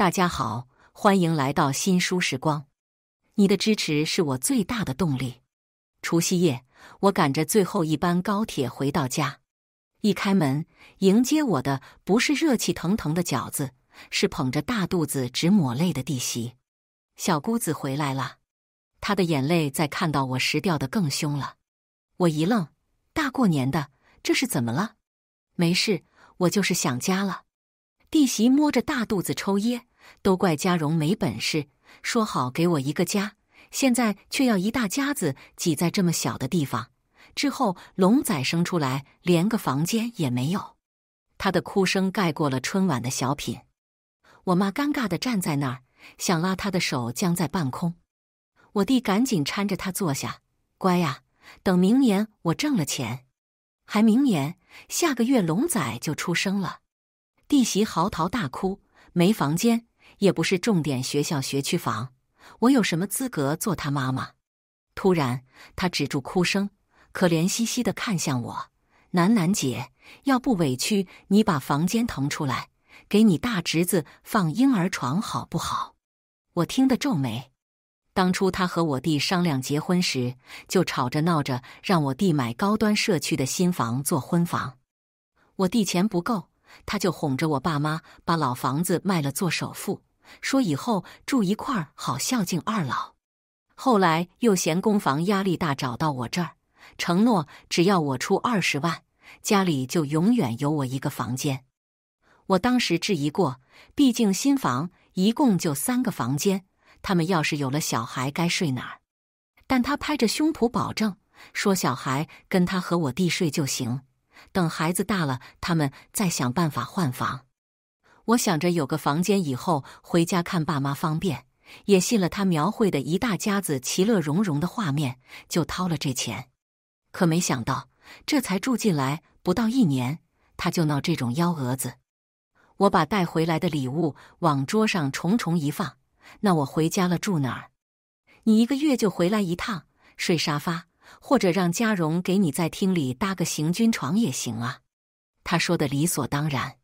大家好，欢迎来到新书时光，你的支持是我最大的动力。除夕夜，我赶着最后一班高铁回到家，一开门，迎接我的不是热气腾腾的饺子，是捧着大肚子直抹泪的弟媳。小姑子回来了，她的眼泪在看到我时掉得更凶了。我一愣，大过年的这是怎么了？没事，我就是想家了。弟媳摸着大肚子抽噎。都怪家荣没本事，说好给我一个家，现在却要一大家子挤在这么小的地方。之后龙仔生出来，连个房间也没有。他的哭声盖过了春晚的小品。我妈尴尬地站在那儿，想拉他的手，僵在半空。我弟赶紧搀着他坐下：“乖呀，等明年我挣了钱。”还明年？下个月龙仔就出生了。弟媳嚎啕大哭，没房间。也不是重点学校学区房，我有什么资格做他妈妈？突然，他止住哭声，可怜兮兮的看向我：“楠楠姐，要不委屈你把房间腾出来，给你大侄子放婴儿床好不好？”我听得皱眉。当初他和我弟商量结婚时，就吵着闹着让我弟买高端社区的新房做婚房。我弟钱不够，他就哄着我爸妈把老房子卖了做首付。说以后住一块儿好孝敬二老，后来又嫌公房压力大，找到我这儿，承诺只要我出二十万，家里就永远有我一个房间。我当时质疑过，毕竟新房一共就三个房间，他们要是有了小孩该睡哪儿？但他拍着胸脯保证，说小孩跟他和我弟睡就行，等孩子大了，他们再想办法换房。我想着有个房间，以后回家看爸妈方便，也信了他描绘的一大家子其乐融融的画面，就掏了这钱。可没想到，这才住进来不到一年，他就闹这种幺蛾子。我把带回来的礼物往桌上重重一放，那我回家了住哪儿？你一个月就回来一趟，睡沙发，或者让家荣给你在厅里搭个行军床也行啊。他说的理所当然，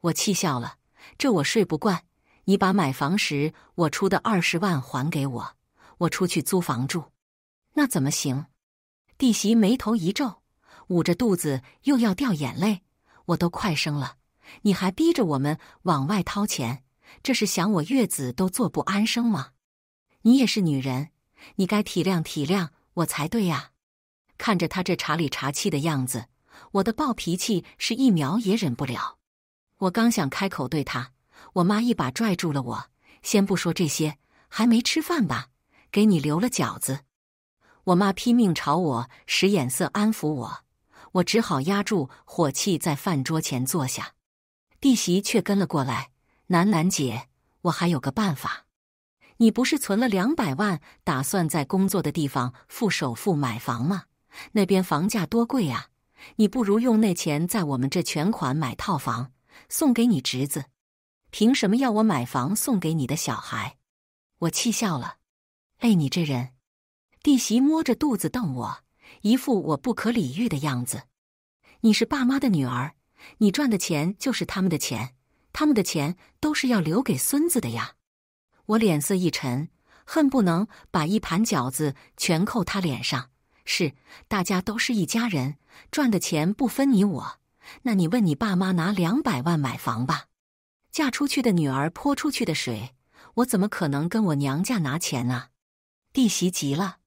我气笑了。这我睡不惯，你把买房时我出的二十万还给我，我出去租房住。那怎么行？弟媳眉头一皱，捂着肚子又要掉眼泪，我都快生了，你还逼着我们往外掏钱，这是想我月子都坐不安生吗？你也是女人，你该体谅体谅我才对呀。看着他这茶里茶气的样子，我的暴脾气是一秒也忍不了。我刚想开口对他，我妈一把拽住了我。先不说这些，还没吃饭吧？给你留了饺子。我妈拼命朝我使眼色，安抚我。我只好压住火气，在饭桌前坐下。弟媳却跟了过来：“楠楠姐，我还有个办法。你不是存了两百万，打算在工作的地方付首付买房吗？那边房价多贵啊！你不如用那钱在我们这全款买套房。”送给你侄子，凭什么要我买房送给你的小孩？我气笑了。哎，你这人！弟媳摸着肚子瞪我，一副我不可理喻的样子。你是爸妈的女儿，你赚的钱就是他们的钱，他们的钱都是要留给孙子的呀。我脸色一沉，恨不能把一盘饺子全扣他脸上。是，大家都是一家人，赚的钱不分你我。那你问你爸妈拿两百万买房吧，嫁出去的女儿泼出去的水，我怎么可能跟我娘家拿钱呢？弟媳急了。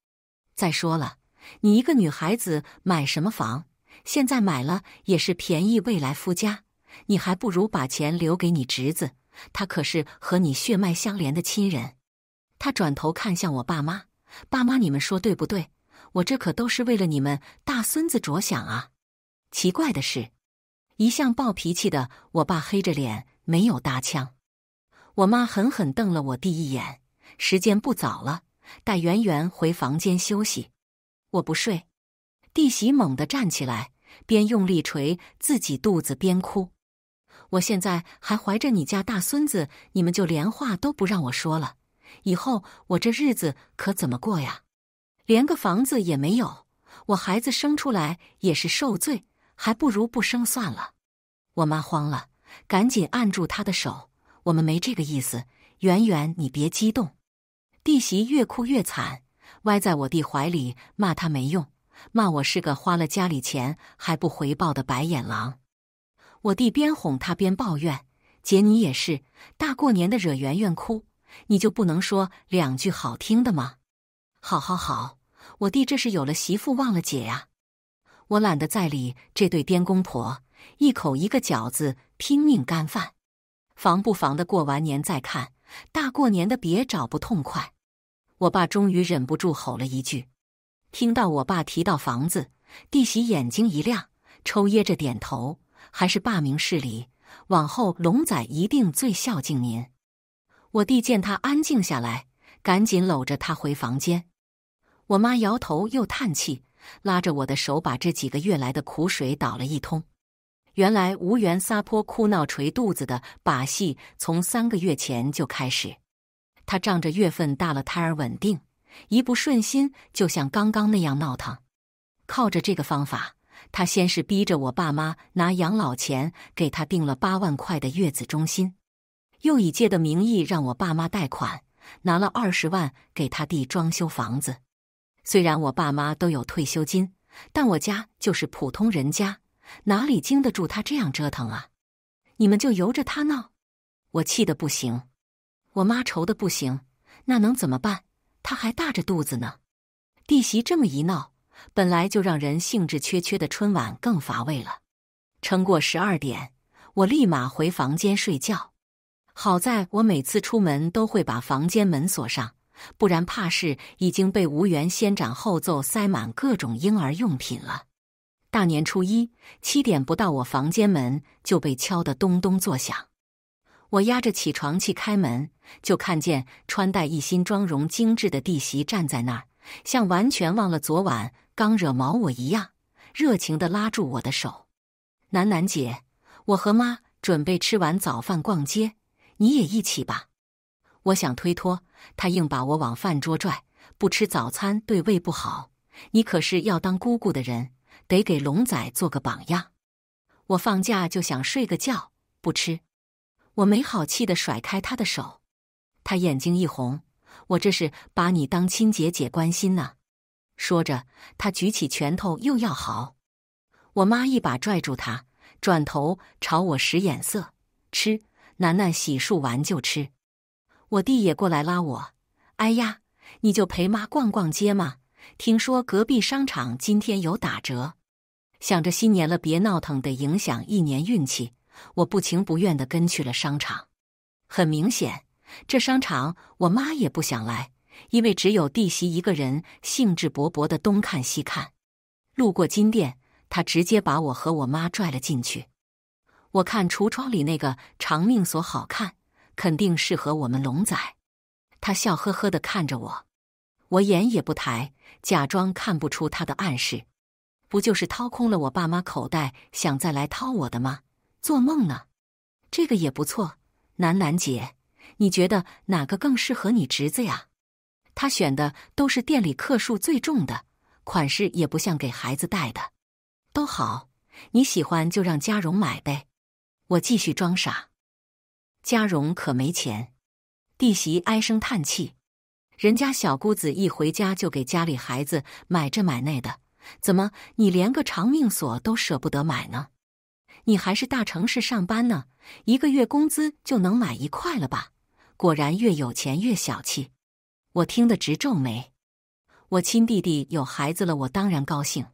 再说了，你一个女孩子买什么房？现在买了也是便宜未来夫家，你还不如把钱留给你侄子，他可是和你血脉相连的亲人。他转头看向我爸妈，爸妈，你们说对不对？我这可都是为了你们大孙子着想啊。奇怪的是。一向暴脾气的我爸黑着脸没有搭腔，我妈狠狠瞪了我弟一眼。时间不早了，带圆圆回房间休息。我不睡，弟媳猛地站起来，边用力捶自己肚子边哭。我现在还怀着你家大孙子，你们就连话都不让我说了，以后我这日子可怎么过呀？连个房子也没有，我孩子生出来也是受罪。还不如不生算了。我妈慌了，赶紧按住她的手。我们没这个意思，圆圆，你别激动。弟媳越哭越惨，歪在我弟怀里骂他没用，骂我是个花了家里钱还不回报的白眼狼。我弟边哄她边抱怨：“姐，你也是大过年的惹圆圆哭，你就不能说两句好听的吗？”“好，好，好。”我弟这是有了媳妇忘了姐呀。我懒得再理这对癫公婆，一口一个饺子，拼命干饭，防不防的过完年再看，大过年的别找不痛快。我爸终于忍不住吼了一句。听到我爸提到房子，弟媳眼睛一亮，抽噎着点头。还是爸明事理，往后龙仔一定最孝敬您。我弟见他安静下来，赶紧搂着他回房间。我妈摇头又叹气。拉着我的手，把这几个月来的苦水倒了一通。原来吴媛撒泼哭闹、捶肚子的把戏从三个月前就开始。她仗着月份大了，胎儿稳定，一不顺心就像刚刚那样闹腾。靠着这个方法，她先是逼着我爸妈拿养老钱给她订了八万块的月子中心，又以借的名义让我爸妈贷款，拿了二十万给他弟装修房子。虽然我爸妈都有退休金，但我家就是普通人家，哪里经得住他这样折腾啊？你们就由着他闹，我气得不行，我妈愁得不行，那能怎么办？他还大着肚子呢，弟媳这么一闹，本来就让人兴致缺缺的春晚更乏味了。撑过十二点，我立马回房间睡觉。好在我每次出门都会把房间门锁上。不然怕是已经被吴缘先斩后奏塞满各种婴儿用品了。大年初一七点不到，我房间门就被敲得咚咚作响。我压着起床气开门，就看见穿戴一新、妆容精致的弟媳站在那儿，像完全忘了昨晚刚惹毛我一样，热情地拉住我的手：“楠楠姐，我和妈准备吃完早饭逛街，你也一起吧。”我想推脱，他硬把我往饭桌拽。不吃早餐对胃不好。你可是要当姑姑的人，得给龙仔做个榜样。我放假就想睡个觉，不吃。我没好气的甩开他的手，他眼睛一红。我这是把你当亲姐姐关心呢。说着，他举起拳头又要嚎。我妈一把拽住他，转头朝我使眼色：“吃，楠楠洗漱完就吃。”我弟也过来拉我，哎呀，你就陪妈逛逛街嘛！听说隔壁商场今天有打折，想着新年了别闹腾，得影响一年运气，我不情不愿地跟去了商场。很明显，这商场我妈也不想来，因为只有弟媳一个人兴致勃勃地东看西看。路过金店，她直接把我和我妈拽了进去。我看橱窗里那个长命锁好看。肯定适合我们龙仔，他笑呵呵的看着我，我眼也不抬，假装看不出他的暗示。不就是掏空了我爸妈口袋，想再来掏我的吗？做梦呢！这个也不错，楠楠姐，你觉得哪个更适合你侄子呀？他选的都是店里克数最重的，款式也不像给孩子戴的，都好。你喜欢就让家荣买呗。我继续装傻。家荣可没钱，弟媳唉声叹气。人家小姑子一回家就给家里孩子买这买那的，怎么你连个长命锁都舍不得买呢？你还是大城市上班呢，一个月工资就能买一块了吧？果然越有钱越小气。我听得直皱眉。我亲弟弟有孩子了，我当然高兴。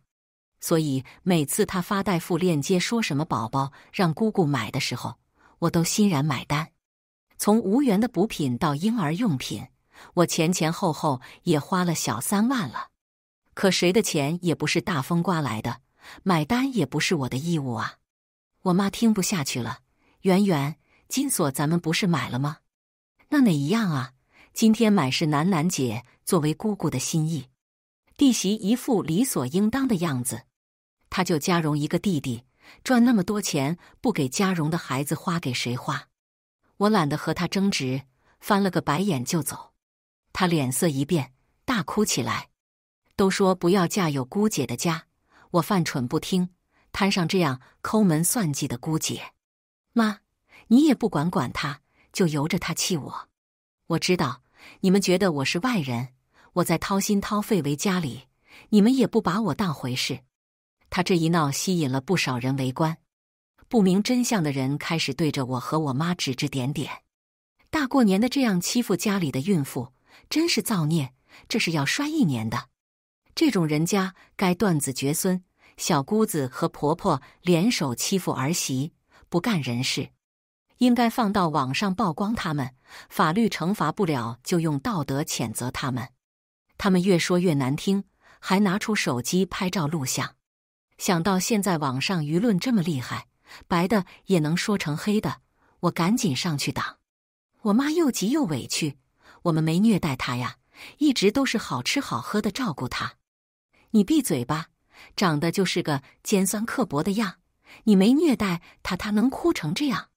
所以每次他发代付链接，说什么宝宝让姑姑买的时候。我都欣然买单，从无缘的补品到婴儿用品，我前前后后也花了小三万了。可谁的钱也不是大风刮来的，买单也不是我的义务啊！我妈听不下去了：“圆圆，金锁咱们不是买了吗？那哪一样啊？今天买是楠楠姐作为姑姑的心意，弟媳一副理所应当的样子。她就家容一个弟弟。”赚那么多钱，不给家荣的孩子花，给谁花？我懒得和他争执，翻了个白眼就走。他脸色一变，大哭起来。都说不要嫁有姑姐的家，我犯蠢不听，摊上这样抠门算计的姑姐。妈，你也不管管他，就由着他气我。我知道你们觉得我是外人，我在掏心掏肺为家里，你们也不把我当回事。他这一闹，吸引了不少人围观。不明真相的人开始对着我和我妈指指点点。大过年的，这样欺负家里的孕妇，真是造孽！这是要摔一年的。这种人家该断子绝孙。小姑子和婆婆联手欺负儿媳，不干人事，应该放到网上曝光。他们法律惩罚不了，就用道德谴责他们。他们越说越难听，还拿出手机拍照录像。想到现在网上舆论这么厉害，白的也能说成黑的，我赶紧上去挡。我妈又急又委屈，我们没虐待她呀，一直都是好吃好喝的照顾她。你闭嘴吧，长得就是个尖酸刻薄的样。你没虐待她，她能哭成这样？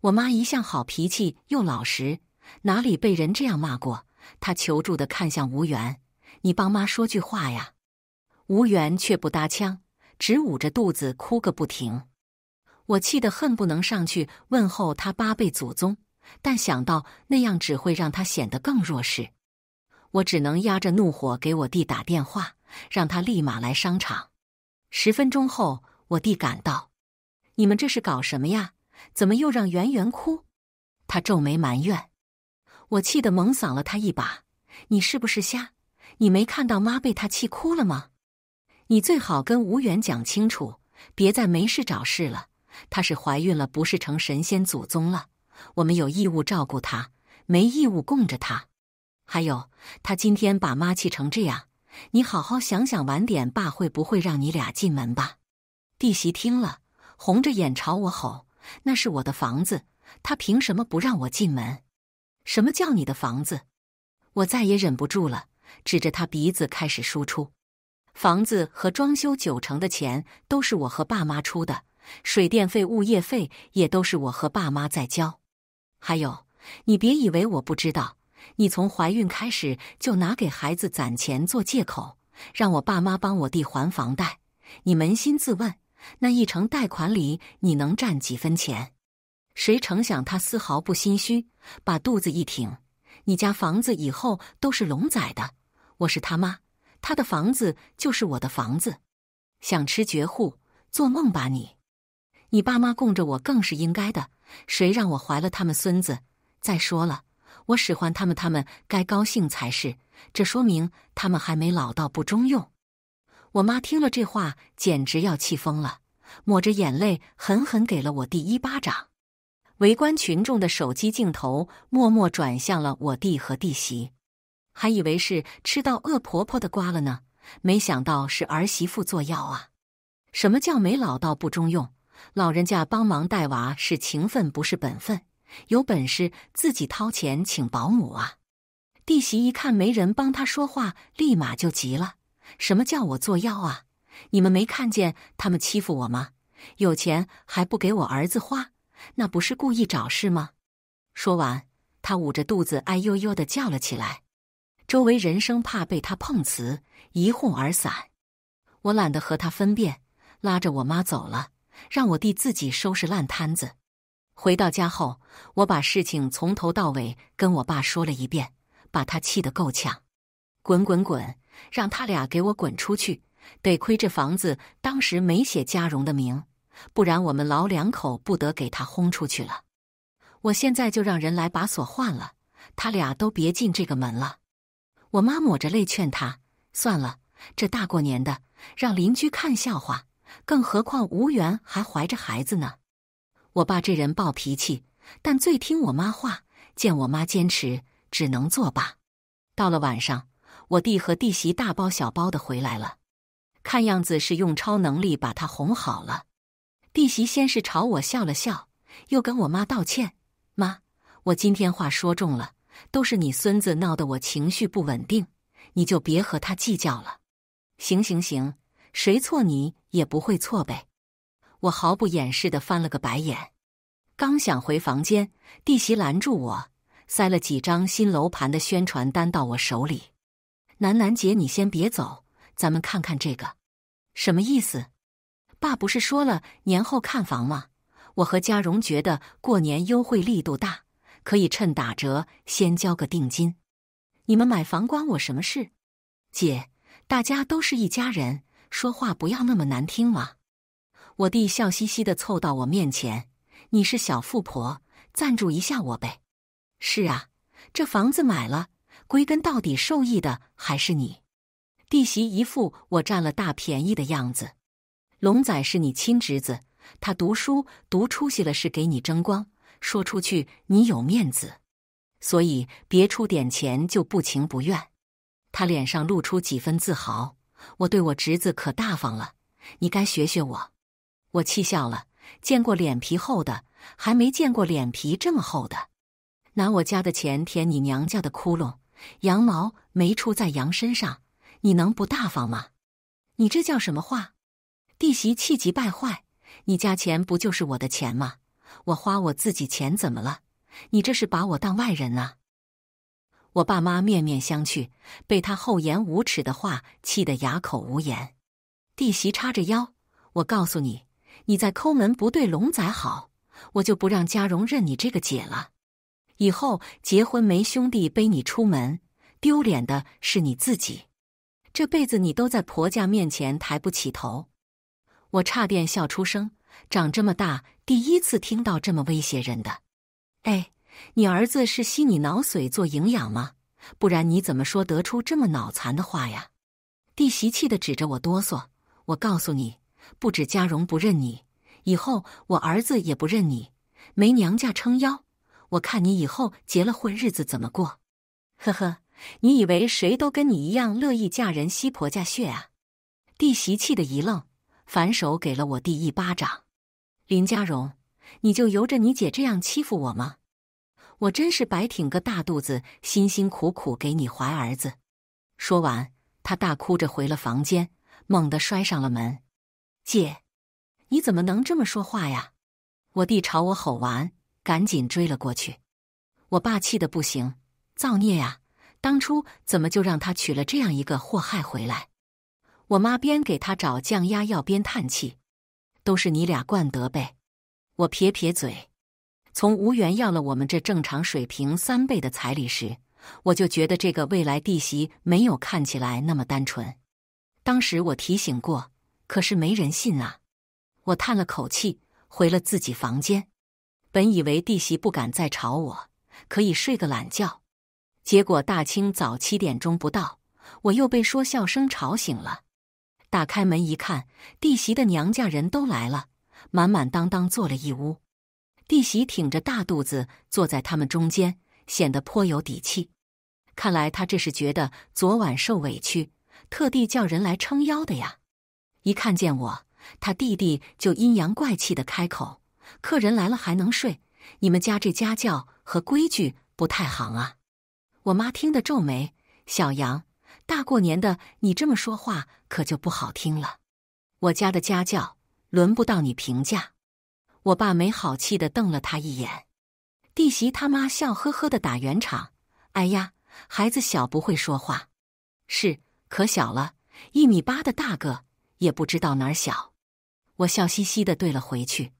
我妈一向好脾气又老实，哪里被人这样骂过？她求助的看向无缘，你帮妈说句话呀。无缘却不搭腔。直捂着肚子哭个不停，我气得恨不能上去问候他八辈祖宗，但想到那样只会让他显得更弱势，我只能压着怒火给我弟打电话，让他立马来商场。十分钟后，我弟赶到，你们这是搞什么呀？怎么又让圆圆哭？他皱眉埋怨，我气得猛搡了他一把，你是不是瞎？你没看到妈被他气哭了吗？你最好跟吴远讲清楚，别再没事找事了。她是怀孕了，不是成神仙祖宗了。我们有义务照顾她，没义务供着她。还有，她今天把妈气成这样，你好好想想，晚点爸会不会让你俩进门吧？弟媳听了，红着眼朝我吼：“那是我的房子，他凭什么不让我进门？什么叫你的房子？”我再也忍不住了，指着她鼻子开始输出。房子和装修九成的钱都是我和爸妈出的，水电费、物业费也都是我和爸妈在交。还有，你别以为我不知道，你从怀孕开始就拿给孩子攒钱做借口，让我爸妈帮我弟还房贷。你扪心自问，那一成贷款里你能占几分钱？谁成想他丝毫不心虚，把肚子一挺：“你家房子以后都是龙仔的，我是他妈。”他的房子就是我的房子，想吃绝户，做梦吧你！你爸妈供着我更是应该的，谁让我怀了他们孙子？再说了，我使唤他们，他们该高兴才是，这说明他们还没老到不中用。我妈听了这话，简直要气疯了，抹着眼泪狠狠给了我第一巴掌。围观群众的手机镜头默默转向了我弟和弟媳。还以为是吃到恶婆婆的瓜了呢，没想到是儿媳妇作妖啊！什么叫没老到不中用？老人家帮忙带娃是情分不是本分，有本事自己掏钱请保姆啊！弟媳一看没人帮她说话，立马就急了：“什么叫我作妖啊？你们没看见他们欺负我吗？有钱还不给我儿子花，那不是故意找事吗？”说完，她捂着肚子，哎呦呦的叫了起来。周围人生怕被他碰瓷，一哄而散。我懒得和他分辨，拉着我妈走了，让我弟自己收拾烂摊子。回到家后，我把事情从头到尾跟我爸说了一遍，把他气得够呛。滚，滚，滚！让他俩给我滚出去！得亏这房子当时没写家荣的名，不然我们老两口不得给他轰出去了。我现在就让人来把锁换了，他俩都别进这个门了。我妈抹着泪劝他：“算了，这大过年的，让邻居看笑话，更何况无缘还怀着孩子呢。”我爸这人暴脾气，但最听我妈话，见我妈坚持，只能作罢。到了晚上，我弟和弟媳大包小包的回来了，看样子是用超能力把他哄好了。弟媳先是朝我笑了笑，又跟我妈道歉：“妈，我今天话说重了。”都是你孙子闹得我情绪不稳定，你就别和他计较了。行行行，谁错你也不会错呗。我毫不掩饰的翻了个白眼，刚想回房间，弟媳拦住我，塞了几张新楼盘的宣传单到我手里。楠楠姐，你先别走，咱们看看这个，什么意思？爸不是说了年后看房吗？我和嘉荣觉得过年优惠力度大。可以趁打折先交个定金，你们买房关我什么事？姐，大家都是一家人，说话不要那么难听嘛。我弟笑嘻嘻的凑到我面前：“你是小富婆，赞助一下我呗。”是啊，这房子买了，归根到底受益的还是你。弟媳一副我占了大便宜的样子。龙仔是你亲侄子，他读书读出息了是给你争光。说出去你有面子，所以别出点钱就不情不愿。他脸上露出几分自豪。我对我侄子可大方了，你该学学我。我气笑了，见过脸皮厚的，还没见过脸皮这么厚的。拿我家的钱填你娘家的窟窿，羊毛没出在羊身上，你能不大方吗？你这叫什么话？弟媳气急败坏，你家钱不就是我的钱吗？我花我自己钱怎么了？你这是把我当外人啊！我爸妈面面相觑，被他厚颜无耻的话气得哑口无言。弟媳叉着腰：“我告诉你，你再抠门不对龙仔好，我就不让家荣认你这个姐了。以后结婚没兄弟背你出门，丢脸的是你自己。这辈子你都在婆家面前抬不起头。”我差点笑出声。长这么大，第一次听到这么威胁人的。哎，你儿子是吸你脑髓做营养吗？不然你怎么说得出这么脑残的话呀？弟媳气的指着我哆嗦。我告诉你，不止家荣不认你，以后我儿子也不认你。没娘家撑腰，我看你以后结了婚日子怎么过？呵呵，你以为谁都跟你一样乐意嫁人吸婆家血啊？弟媳气的一愣，反手给了我弟一巴掌。林家荣，你就由着你姐这样欺负我吗？我真是白挺个大肚子，辛辛苦苦给你怀儿子。说完，他大哭着回了房间，猛地摔上了门。姐，你怎么能这么说话呀？我弟朝我吼完，赶紧追了过去。我爸气得不行，造孽呀！当初怎么就让他娶了这样一个祸害回来？我妈边给他找降压药，边叹气。都是你俩惯得呗！我撇撇嘴。从吴缘要了我们这正常水平三倍的彩礼时，我就觉得这个未来弟媳没有看起来那么单纯。当时我提醒过，可是没人信啊！我叹了口气，回了自己房间。本以为弟媳不敢再吵我，可以睡个懒觉，结果大清早七点钟不到，我又被说笑声吵醒了。打开门一看，弟媳的娘家人都来了，满满当当坐了一屋。弟媳挺着大肚子坐在他们中间，显得颇有底气。看来他这是觉得昨晚受委屈，特地叫人来撑腰的呀。一看见我，他弟弟就阴阳怪气的开口：“客人来了还能睡？你们家这家教和规矩不太行啊。”我妈听得皱眉：“小杨。”大过年的，你这么说话可就不好听了。我家的家教轮不到你评价。我爸没好气的瞪了他一眼，弟媳他妈笑呵呵的打圆场：“哎呀，孩子小不会说话，是可小了，一米八的大个也不知道哪儿小。”我笑嘻嘻的对了回去，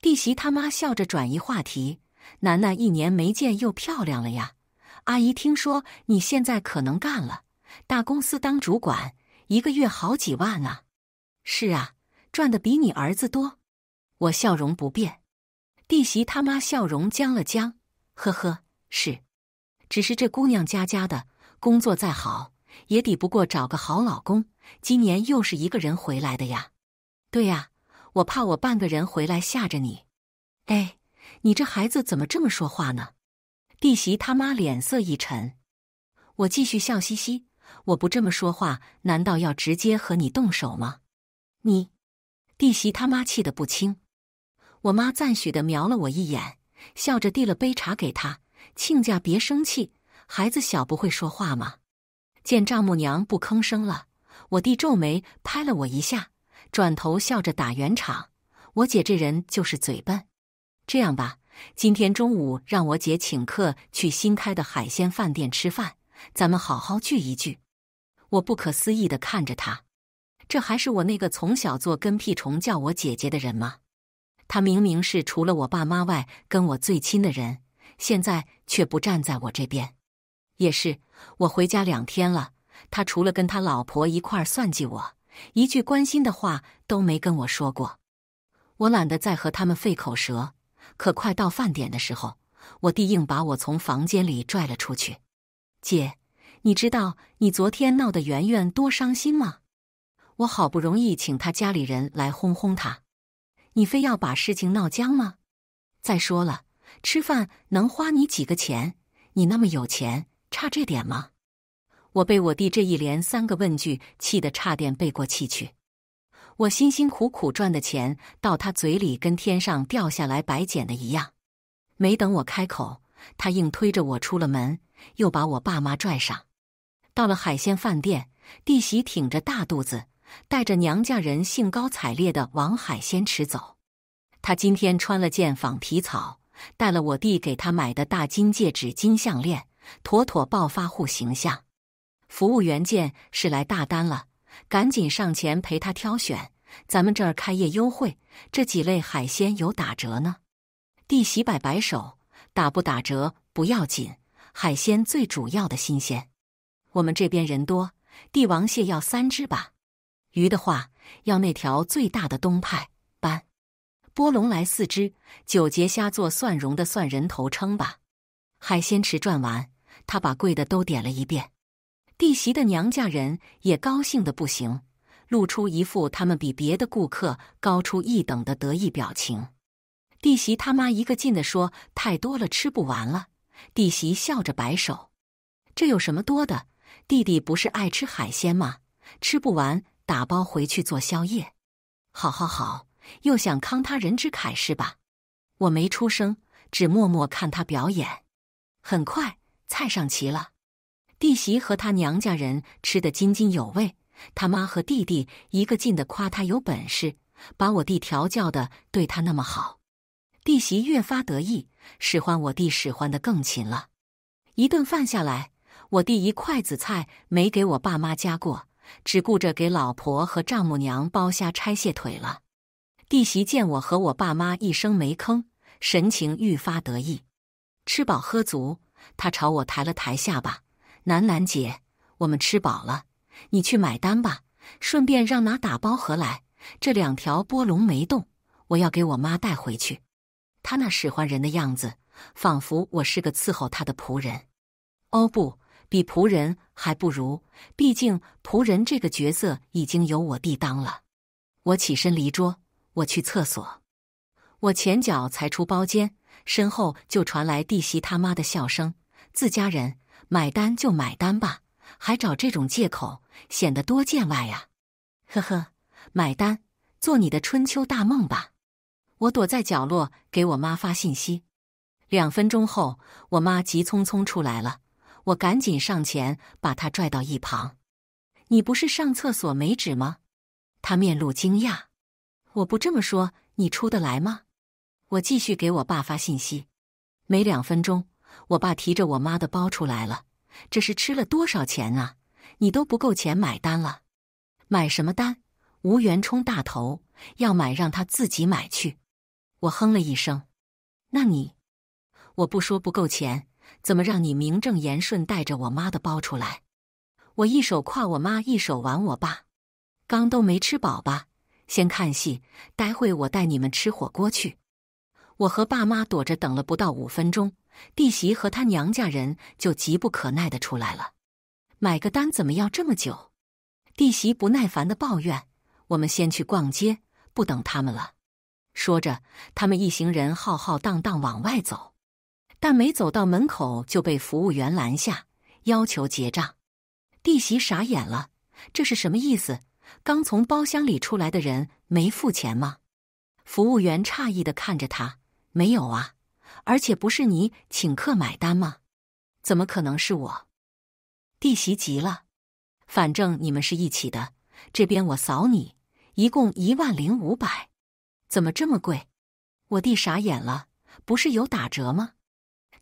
弟媳他妈笑着转移话题：“楠楠一年没见又漂亮了呀，阿姨，听说你现在可能干了。”大公司当主管，一个月好几万啊！是啊，赚的比你儿子多。我笑容不变，弟媳他妈笑容僵了僵，呵呵，是。只是这姑娘家家的工作再好，也抵不过找个好老公。今年又是一个人回来的呀？对呀，我怕我半个人回来吓着你。哎，你这孩子怎么这么说话呢？弟媳他妈脸色一沉，我继续笑嘻嘻。我不这么说话，难道要直接和你动手吗？你弟媳他妈气得不轻。我妈赞许的瞄了我一眼，笑着递了杯茶给他。亲家别生气，孩子小不会说话嘛。见丈母娘不吭声了，我弟皱眉拍了我一下，转头笑着打圆场。我姐这人就是嘴笨。这样吧，今天中午让我姐请客去新开的海鲜饭店吃饭。咱们好好聚一聚。我不可思议地看着他，这还是我那个从小做跟屁虫叫我姐姐的人吗？他明明是除了我爸妈外跟我最亲的人，现在却不站在我这边。也是，我回家两天了，他除了跟他老婆一块算计我，一句关心的话都没跟我说过。我懒得再和他们费口舌。可快到饭点的时候，我弟硬把我从房间里拽了出去。姐，你知道你昨天闹得圆圆多伤心吗？我好不容易请他家里人来哄哄他，你非要把事情闹僵吗？再说了，吃饭能花你几个钱？你那么有钱，差这点吗？我被我弟这一连三个问句气得差点背过气去。我辛辛苦苦赚的钱到他嘴里跟天上掉下来白捡的一样。没等我开口，他硬推着我出了门。又把我爸妈拽上，到了海鲜饭店，弟媳挺着大肚子，带着娘家人兴高采烈地往海鲜池走。她今天穿了件仿皮草，戴了我弟给她买的大金戒指、金项链，妥妥暴发户形象。服务员见是来大单了，赶紧上前陪她挑选。咱们这儿开业优惠，这几类海鲜有打折呢。弟媳摆摆手，打不打折不要紧。海鲜最主要的新鲜，我们这边人多，帝王蟹要三只吧。鱼的话，要那条最大的东派斑，波龙来四只，九节虾做蒜蓉的蒜人头称吧。海鲜池转完，他把贵的都点了一遍。弟媳的娘家人也高兴的不行，露出一副他们比别的顾客高出一等的得意表情。弟媳他妈一个劲的说太多了，吃不完了。弟媳笑着摆手：“这有什么多的？弟弟不是爱吃海鲜吗？吃不完打包回去做宵夜。好，好，好，又想慷他人之慨是吧？”我没出声，只默默看他表演。很快，菜上齐了，弟媳和他娘家人吃得津津有味，他妈和弟弟一个劲的夸他有本事，把我弟调教的对他那么好。弟媳越发得意，使唤我弟使唤的更勤了。一顿饭下来，我弟一筷子菜没给我爸妈夹过，只顾着给老婆和丈母娘剥虾、拆蟹腿了。弟媳见我和我爸妈一声没吭，神情愈发得意。吃饱喝足，他朝我抬了抬下巴：“楠楠姐，我们吃饱了，你去买单吧，顺便让拿打包盒来。这两条波龙没动，我要给我妈带回去。”他那使唤人的样子，仿佛我是个伺候他的仆人。哦，不，比仆人还不如，毕竟仆人这个角色已经由我弟当了。我起身离桌，我去厕所。我前脚才出包间，身后就传来弟媳他妈的笑声：“自家人，买单就买单吧，还找这种借口，显得多见外呀。”呵呵，买单，做你的春秋大梦吧。我躲在角落给我妈发信息，两分钟后，我妈急匆匆出来了，我赶紧上前把她拽到一旁。你不是上厕所没纸吗？她面露惊讶。我不这么说，你出得来吗？我继续给我爸发信息，没两分钟，我爸提着我妈的包出来了。这是吃了多少钱啊？你都不够钱买单了？买什么单？无缘充大头，要买让他自己买去。我哼了一声，那你我不说不够钱，怎么让你名正言顺带着我妈的包出来？我一手挎我妈，一手玩我爸，刚都没吃饱吧？先看戏，待会我带你们吃火锅去。我和爸妈躲着等了不到五分钟，弟媳和她娘家人就急不可耐的出来了。买个单怎么要这么久？弟媳不耐烦的抱怨。我们先去逛街，不等他们了。说着，他们一行人浩浩荡荡往外走，但没走到门口就被服务员拦下，要求结账。弟媳傻眼了，这是什么意思？刚从包厢里出来的人没付钱吗？服务员诧异的看着他：“没有啊，而且不是你请客买单吗？怎么可能是我？”弟媳急了：“反正你们是一起的，这边我扫你，一共一万零五百。”怎么这么贵？我弟傻眼了。不是有打折吗？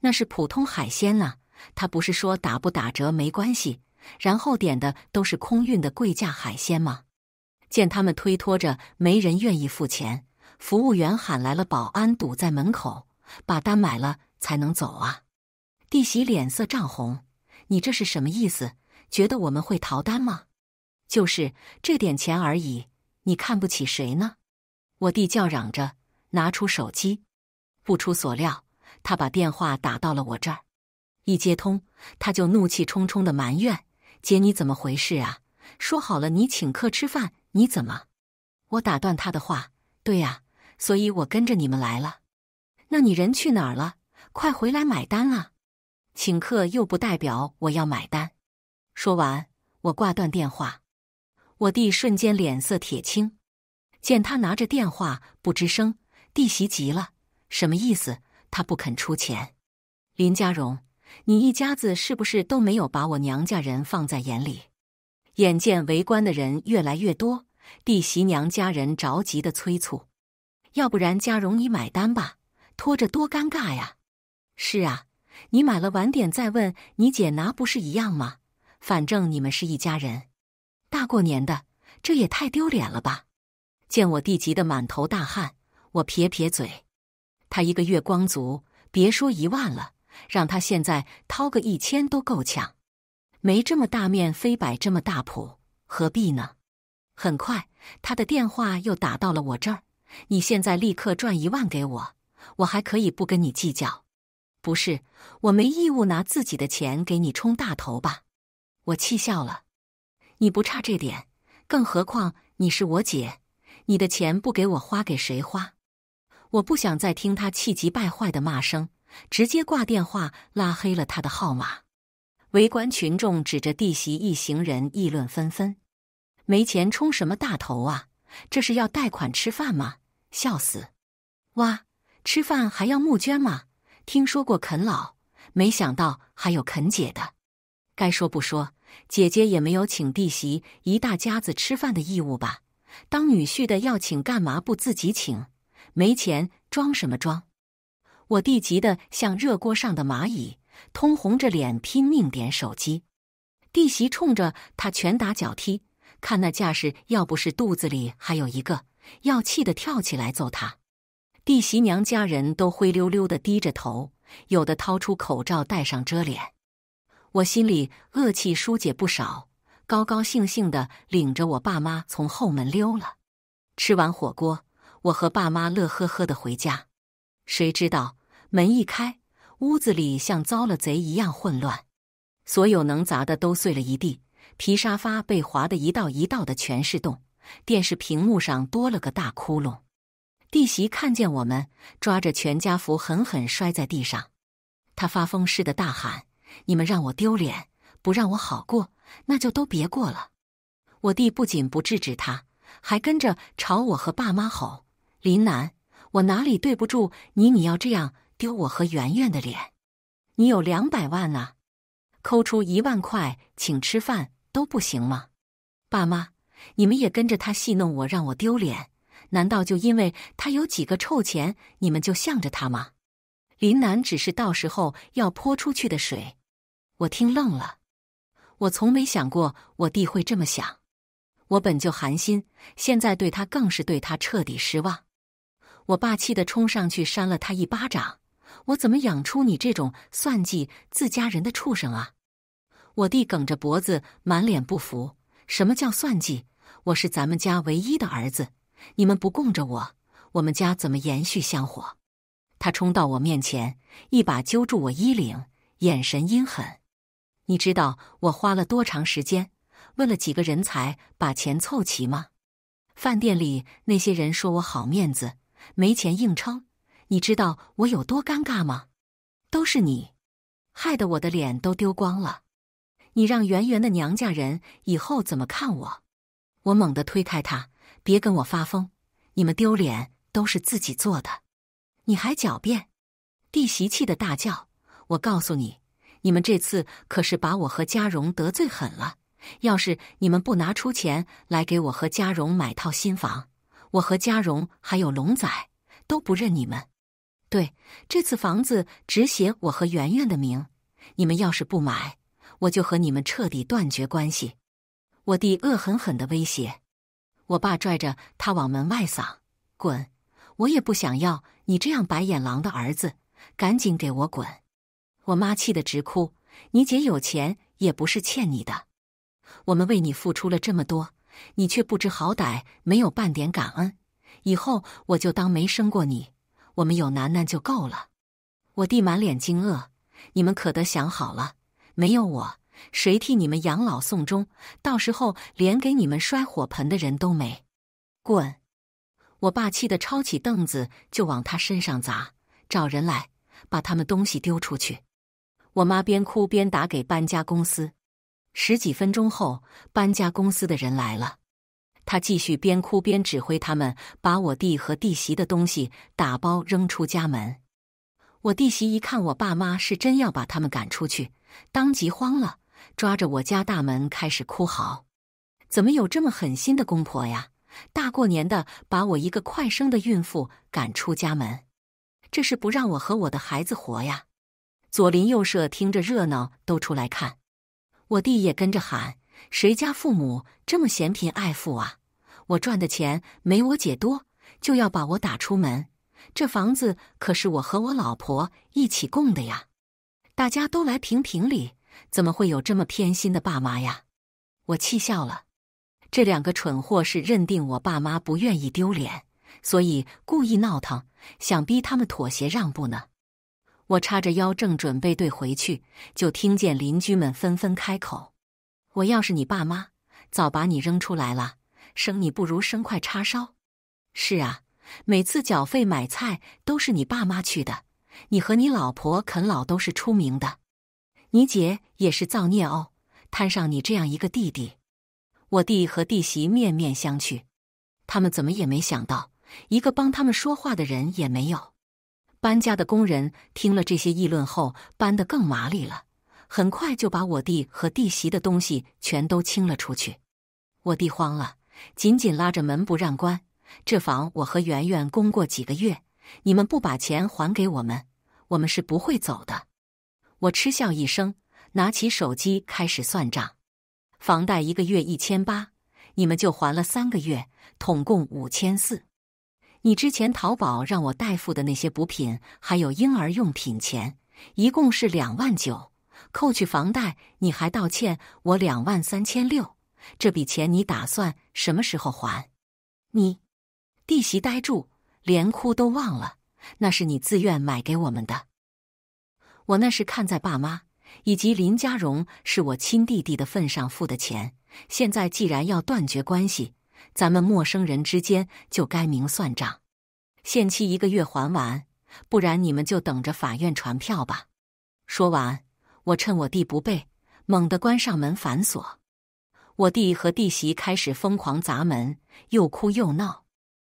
那是普通海鲜呐。他不是说打不打折没关系？然后点的都是空运的贵价海鲜吗？见他们推脱着，没人愿意付钱。服务员喊来了保安，堵在门口，把单买了才能走啊。弟媳脸色涨红：“你这是什么意思？觉得我们会逃单吗？就是这点钱而已，你看不起谁呢？”我弟叫嚷着拿出手机，不出所料，他把电话打到了我这儿。一接通，他就怒气冲冲的埋怨：“姐，你怎么回事啊？说好了你请客吃饭，你怎么？”我打断他的话：“对啊，所以我跟着你们来了。那你人去哪儿了？快回来买单啊！请客又不代表我要买单。”说完，我挂断电话。我弟瞬间脸色铁青。见他拿着电话不吱声，弟媳急了：“什么意思？他不肯出钱。”林家荣，你一家子是不是都没有把我娘家人放在眼里？眼见围观的人越来越多，弟媳娘家人着急的催促：“要不然，家荣你买单吧，拖着多尴尬呀！”“是啊，你买了晚点再问你姐，拿不是一样吗？反正你们是一家人，大过年的，这也太丢脸了吧！”见我弟急得满头大汗，我撇撇嘴。他一个月光族，别说一万了，让他现在掏个一千都够呛。没这么大面，非摆这么大谱，何必呢？很快，他的电话又打到了我这儿。你现在立刻赚一万给我，我还可以不跟你计较。不是，我没义务拿自己的钱给你充大头吧？我气笑了。你不差这点，更何况你是我姐。你的钱不给我花，给谁花？我不想再听他气急败坏的骂声，直接挂电话，拉黑了他的号码。围观群众指着弟媳一行人议论纷纷：没钱充什么大头啊？这是要贷款吃饭吗？笑死！哇，吃饭还要募捐吗？听说过啃老，没想到还有啃姐的。该说不说，姐姐也没有请弟媳一大家子吃饭的义务吧？当女婿的要请，干嘛不自己请？没钱装什么装？我弟急得像热锅上的蚂蚁，通红着脸拼命点手机。弟媳冲着他拳打脚踢，看那架势，要不是肚子里还有一个，要气得跳起来揍他。弟媳娘家人都灰溜溜的低着头，有的掏出口罩戴上遮脸。我心里恶气疏解不少。高高兴兴的领着我爸妈从后门溜了。吃完火锅，我和爸妈乐呵呵的回家。谁知道门一开，屋子里像遭了贼一样混乱，所有能砸的都碎了一地，皮沙发被划的一道一道的全是洞，电视屏幕上多了个大窟窿。弟媳看见我们，抓着全家福狠狠摔在地上，他发疯似的大喊：“你们让我丢脸，不让我好过！”那就都别过了。我弟不仅不制止他，还跟着朝我和爸妈吼：“林楠，我哪里对不住你？你要这样丢我和圆圆的脸，你有两百万啊，抠出一万块请吃饭都不行吗？爸妈，你们也跟着他戏弄我，让我丢脸？难道就因为他有几个臭钱，你们就向着他吗？”林楠只是到时候要泼出去的水。我听愣了。我从没想过我弟会这么想，我本就寒心，现在对他更是对他彻底失望。我爸气得冲上去扇了他一巴掌。我怎么养出你这种算计自家人的畜生啊！我弟梗着脖子，满脸不服。什么叫算计？我是咱们家唯一的儿子，你们不供着我，我们家怎么延续香火？他冲到我面前，一把揪住我衣领，眼神阴狠。你知道我花了多长时间，问了几个人才把钱凑齐吗？饭店里那些人说我好面子，没钱硬撑。你知道我有多尴尬吗？都是你，害得我的脸都丢光了。你让圆圆的娘家人以后怎么看我？我猛地推开他，别跟我发疯！你们丢脸都是自己做的，你还狡辩！弟媳气得大叫：“我告诉你！”你们这次可是把我和嘉荣得罪狠了！要是你们不拿出钱来给我和嘉荣买套新房，我和嘉荣还有龙仔都不认你们。对，这次房子只写我和圆圆的名。你们要是不买，我就和你们彻底断绝关系！我弟恶狠狠地威胁，我爸拽着他往门外搡：“滚！我也不想要你这样白眼狼的儿子，赶紧给我滚！”我妈气得直哭：“你姐有钱也不是欠你的，我们为你付出了这么多，你却不知好歹，没有半点感恩。以后我就当没生过你，我们有楠楠就够了。”我弟满脸惊愕：“你们可得想好了，没有我，谁替你们养老送终？到时候连给你们摔火盆的人都没。”滚！我爸气得抄起凳子就往他身上砸：“找人来，把他们东西丢出去！”我妈边哭边打给搬家公司，十几分钟后，搬家公司的人来了。她继续边哭边指挥他们把我弟和弟媳的东西打包扔出家门。我弟媳一看我爸妈是真要把他们赶出去，当即慌了，抓着我家大门开始哭嚎：“怎么有这么狠心的公婆呀？大过年的把我一个快生的孕妇赶出家门，这是不让我和我的孩子活呀！”左邻右舍听着热闹都出来看，我弟也跟着喊：“谁家父母这么嫌贫爱富啊？我赚的钱没我姐多，就要把我打出门？这房子可是我和我老婆一起供的呀！”大家都来评评理，怎么会有这么偏心的爸妈呀？我气笑了，这两个蠢货是认定我爸妈不愿意丢脸，所以故意闹腾，想逼他们妥协让步呢。我叉着腰，正准备怼回去，就听见邻居们纷纷开口：“我要是你爸妈，早把你扔出来了，生你不如生块叉烧。”“是啊，每次缴费买菜都是你爸妈去的，你和你老婆啃老都是出名的，你姐也是造孽哦，摊上你这样一个弟弟。”我弟和弟媳面面相觑，他们怎么也没想到，一个帮他们说话的人也没有。搬家的工人听了这些议论后，搬得更麻利了，很快就把我弟和弟媳的东西全都清了出去。我弟慌了，紧紧拉着门不让关。这房我和圆圆供过几个月，你们不把钱还给我们，我们是不会走的。我嗤笑一声，拿起手机开始算账：房贷一个月一千八，你们就还了三个月，统共五千四。你之前淘宝让我代付的那些补品，还有婴儿用品钱，一共是两万九，扣去房贷，你还倒欠我两万三千六。这笔钱你打算什么时候还？你弟媳呆住，连哭都忘了。那是你自愿买给我们的，我那是看在爸妈以及林家荣是我亲弟弟的份上付的钱。现在既然要断绝关系。咱们陌生人之间就该明算账，限期一个月还完，不然你们就等着法院传票吧。说完，我趁我弟不备，猛地关上门反锁。我弟和弟媳开始疯狂砸门，又哭又闹。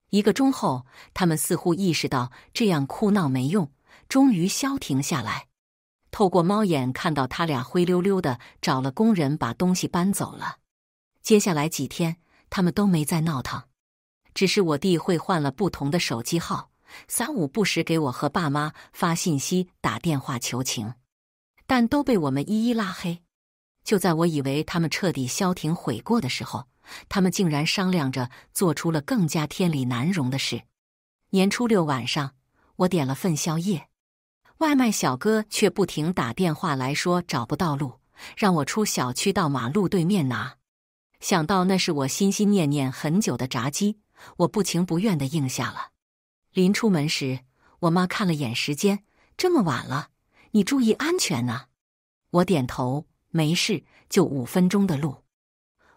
一个钟后，他们似乎意识到这样哭闹没用，终于消停下来。透过猫眼看到他俩灰溜溜的找了工人把东西搬走了。接下来几天。他们都没再闹腾，只是我弟会换了不同的手机号，三五不时给我和爸妈发信息、打电话求情，但都被我们一一拉黑。就在我以为他们彻底消停、悔过的时候，他们竟然商量着做出了更加天理难容的事。年初六晚上，我点了份宵夜，外卖小哥却不停打电话来说找不到路，让我出小区到马路对面拿。想到那是我心心念念很久的炸鸡，我不情不愿的应下了。临出门时，我妈看了眼时间，这么晚了，你注意安全呢。我点头，没事，就五分钟的路。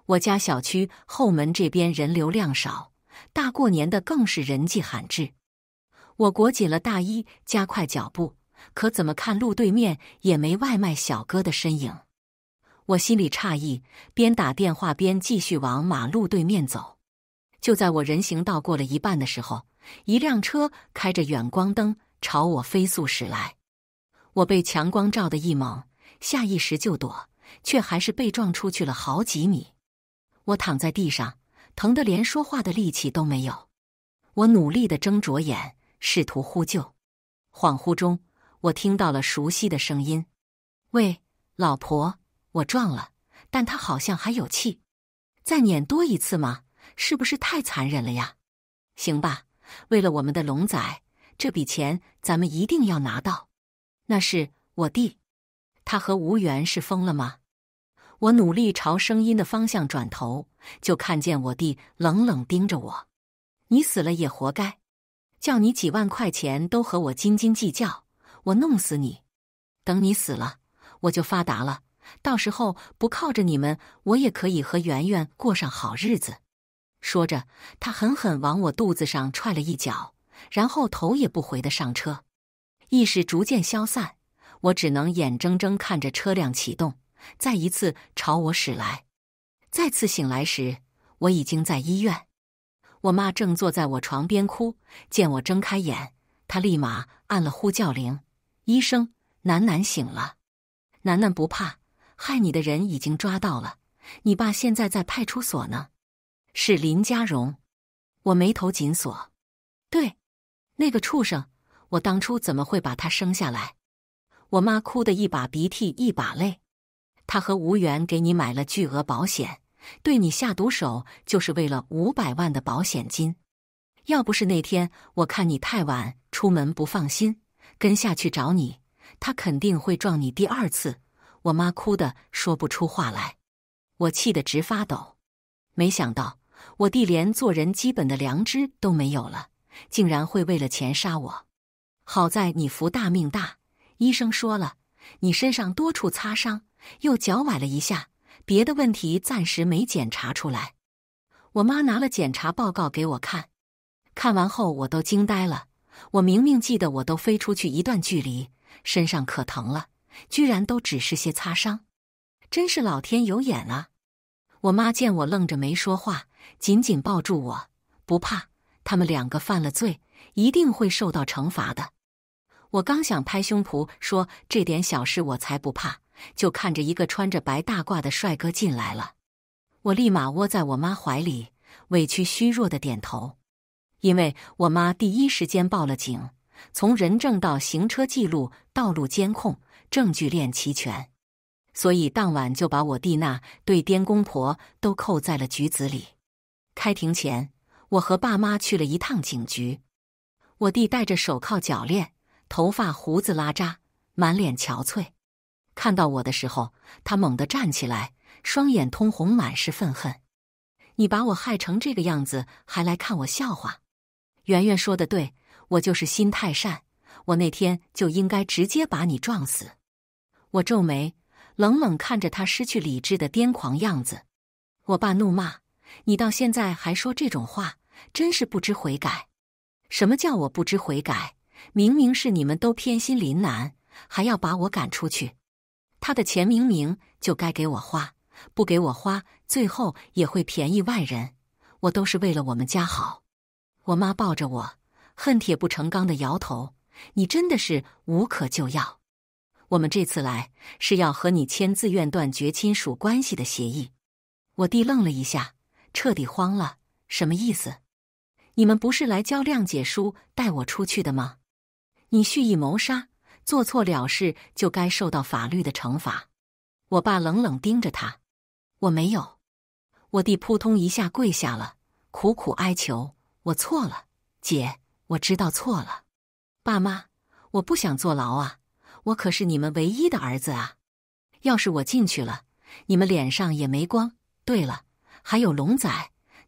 我家小区后门这边人流量少，大过年的更是人迹罕至。我裹紧了大衣，加快脚步，可怎么看路对面也没外卖小哥的身影。我心里诧异，边打电话边继续往马路对面走。就在我人行道过了一半的时候，一辆车开着远光灯朝我飞速驶来。我被强光照得一懵，下意识就躲，却还是被撞出去了好几米。我躺在地上，疼得连说话的力气都没有。我努力的睁着眼，试图呼救。恍惚中，我听到了熟悉的声音：“喂，老婆。”我撞了，但他好像还有气，再碾多一次吗？是不是太残忍了呀？行吧，为了我们的龙仔，这笔钱咱们一定要拿到。那是我弟，他和吴缘是疯了吗？我努力朝声音的方向转头，就看见我弟冷冷盯着我：“你死了也活该，叫你几万块钱都和我斤斤计较，我弄死你！等你死了，我就发达了。”到时候不靠着你们，我也可以和圆圆过上好日子。说着，他狠狠往我肚子上踹了一脚，然后头也不回的上车。意识逐渐消散，我只能眼睁睁看着车辆启动，再一次朝我驶来。再次醒来时，我已经在医院，我妈正坐在我床边哭。见我睁开眼，她立马按了呼叫铃：“医生，楠楠醒了，楠楠不怕。”害你的人已经抓到了，你爸现在在派出所呢。是林家荣，我眉头紧锁。对，那个畜生，我当初怎么会把他生下来？我妈哭得一把鼻涕一把泪。他和吴缘给你买了巨额保险，对你下毒手就是为了五百万的保险金。要不是那天我看你太晚出门不放心，跟下去找你，他肯定会撞你第二次。我妈哭得说不出话来，我气得直发抖。没想到我弟连做人基本的良知都没有了，竟然会为了钱杀我。好在你福大命大，医生说了，你身上多处擦伤，又脚崴了一下，别的问题暂时没检查出来。我妈拿了检查报告给我看，看完后我都惊呆了。我明明记得我都飞出去一段距离，身上可疼了。居然都只是些擦伤，真是老天有眼啊！我妈见我愣着没说话，紧紧抱住我。不怕，他们两个犯了罪，一定会受到惩罚的。我刚想拍胸脯说这点小事我才不怕，就看着一个穿着白大褂的帅哥进来了。我立马窝在我妈怀里，委屈虚弱的点头，因为我妈第一时间报了警，从人证到行车记录、道路监控。证据链齐全，所以当晚就把我弟那对颠公婆都扣在了局子里。开庭前，我和爸妈去了一趟警局。我弟戴着手铐脚链，头发胡子拉碴，满脸憔悴。看到我的时候，他猛地站起来，双眼通红，满是愤恨：“你把我害成这个样子，还来看我笑话！”圆圆说的对，我就是心太善，我那天就应该直接把你撞死。我皱眉，冷冷看着他失去理智的癫狂样子。我爸怒骂：“你到现在还说这种话，真是不知悔改！”什么叫我不知悔改？明明是你们都偏心林楠，还要把我赶出去。他的钱明明就该给我花，不给我花，最后也会便宜外人。我都是为了我们家好。我妈抱着我，恨铁不成钢的摇头：“你真的是无可救药。”我们这次来是要和你签自愿断绝亲属关系的协议。我弟愣了一下，彻底慌了，什么意思？你们不是来交谅解书带我出去的吗？你蓄意谋杀，做错了事就该受到法律的惩罚。我爸冷冷盯着他：“我没有。”我弟扑通一下跪下了，苦苦哀求：“我错了，姐，我知道错了，爸妈，我不想坐牢啊。”我可是你们唯一的儿子啊！要是我进去了，你们脸上也没光。对了，还有龙仔，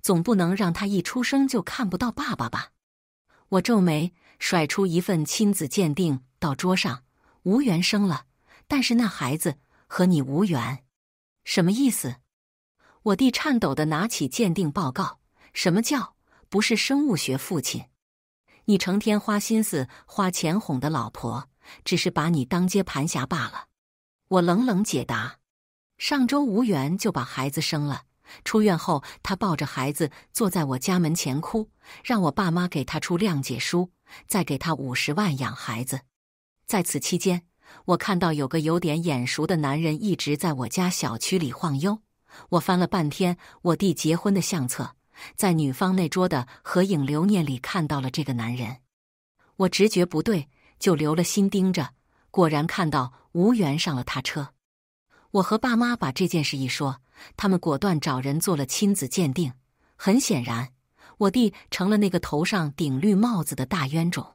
总不能让他一出生就看不到爸爸吧？我皱眉，甩出一份亲子鉴定到桌上。无缘生了，但是那孩子和你无缘，什么意思？我弟颤抖的拿起鉴定报告，什么叫不是生物学父亲？你成天花心思花钱哄的老婆。只是把你当接盘侠罢了，我冷冷解答。上周无缘就把孩子生了，出院后他抱着孩子坐在我家门前哭，让我爸妈给他出谅解书，再给他五十万养孩子。在此期间，我看到有个有点眼熟的男人一直在我家小区里晃悠。我翻了半天我弟结婚的相册，在女方那桌的合影留念里看到了这个男人，我直觉不对。就留了心盯着，果然看到吴缘上了他车。我和爸妈把这件事一说，他们果断找人做了亲子鉴定。很显然，我弟成了那个头上顶绿帽子的大冤种。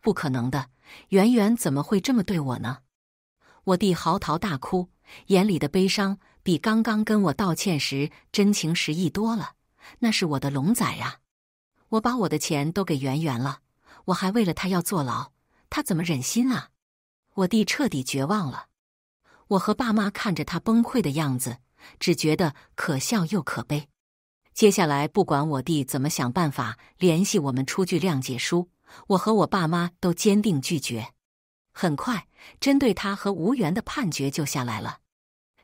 不可能的，圆圆怎么会这么对我呢？我弟嚎啕大哭，眼里的悲伤比刚刚跟我道歉时真情实意多了。那是我的龙仔啊！我把我的钱都给圆圆了，我还为了他要坐牢。他怎么忍心啊！我弟彻底绝望了。我和爸妈看着他崩溃的样子，只觉得可笑又可悲。接下来，不管我弟怎么想办法联系我们出具谅解书，我和我爸妈都坚定拒绝。很快，针对他和吴源的判决就下来了：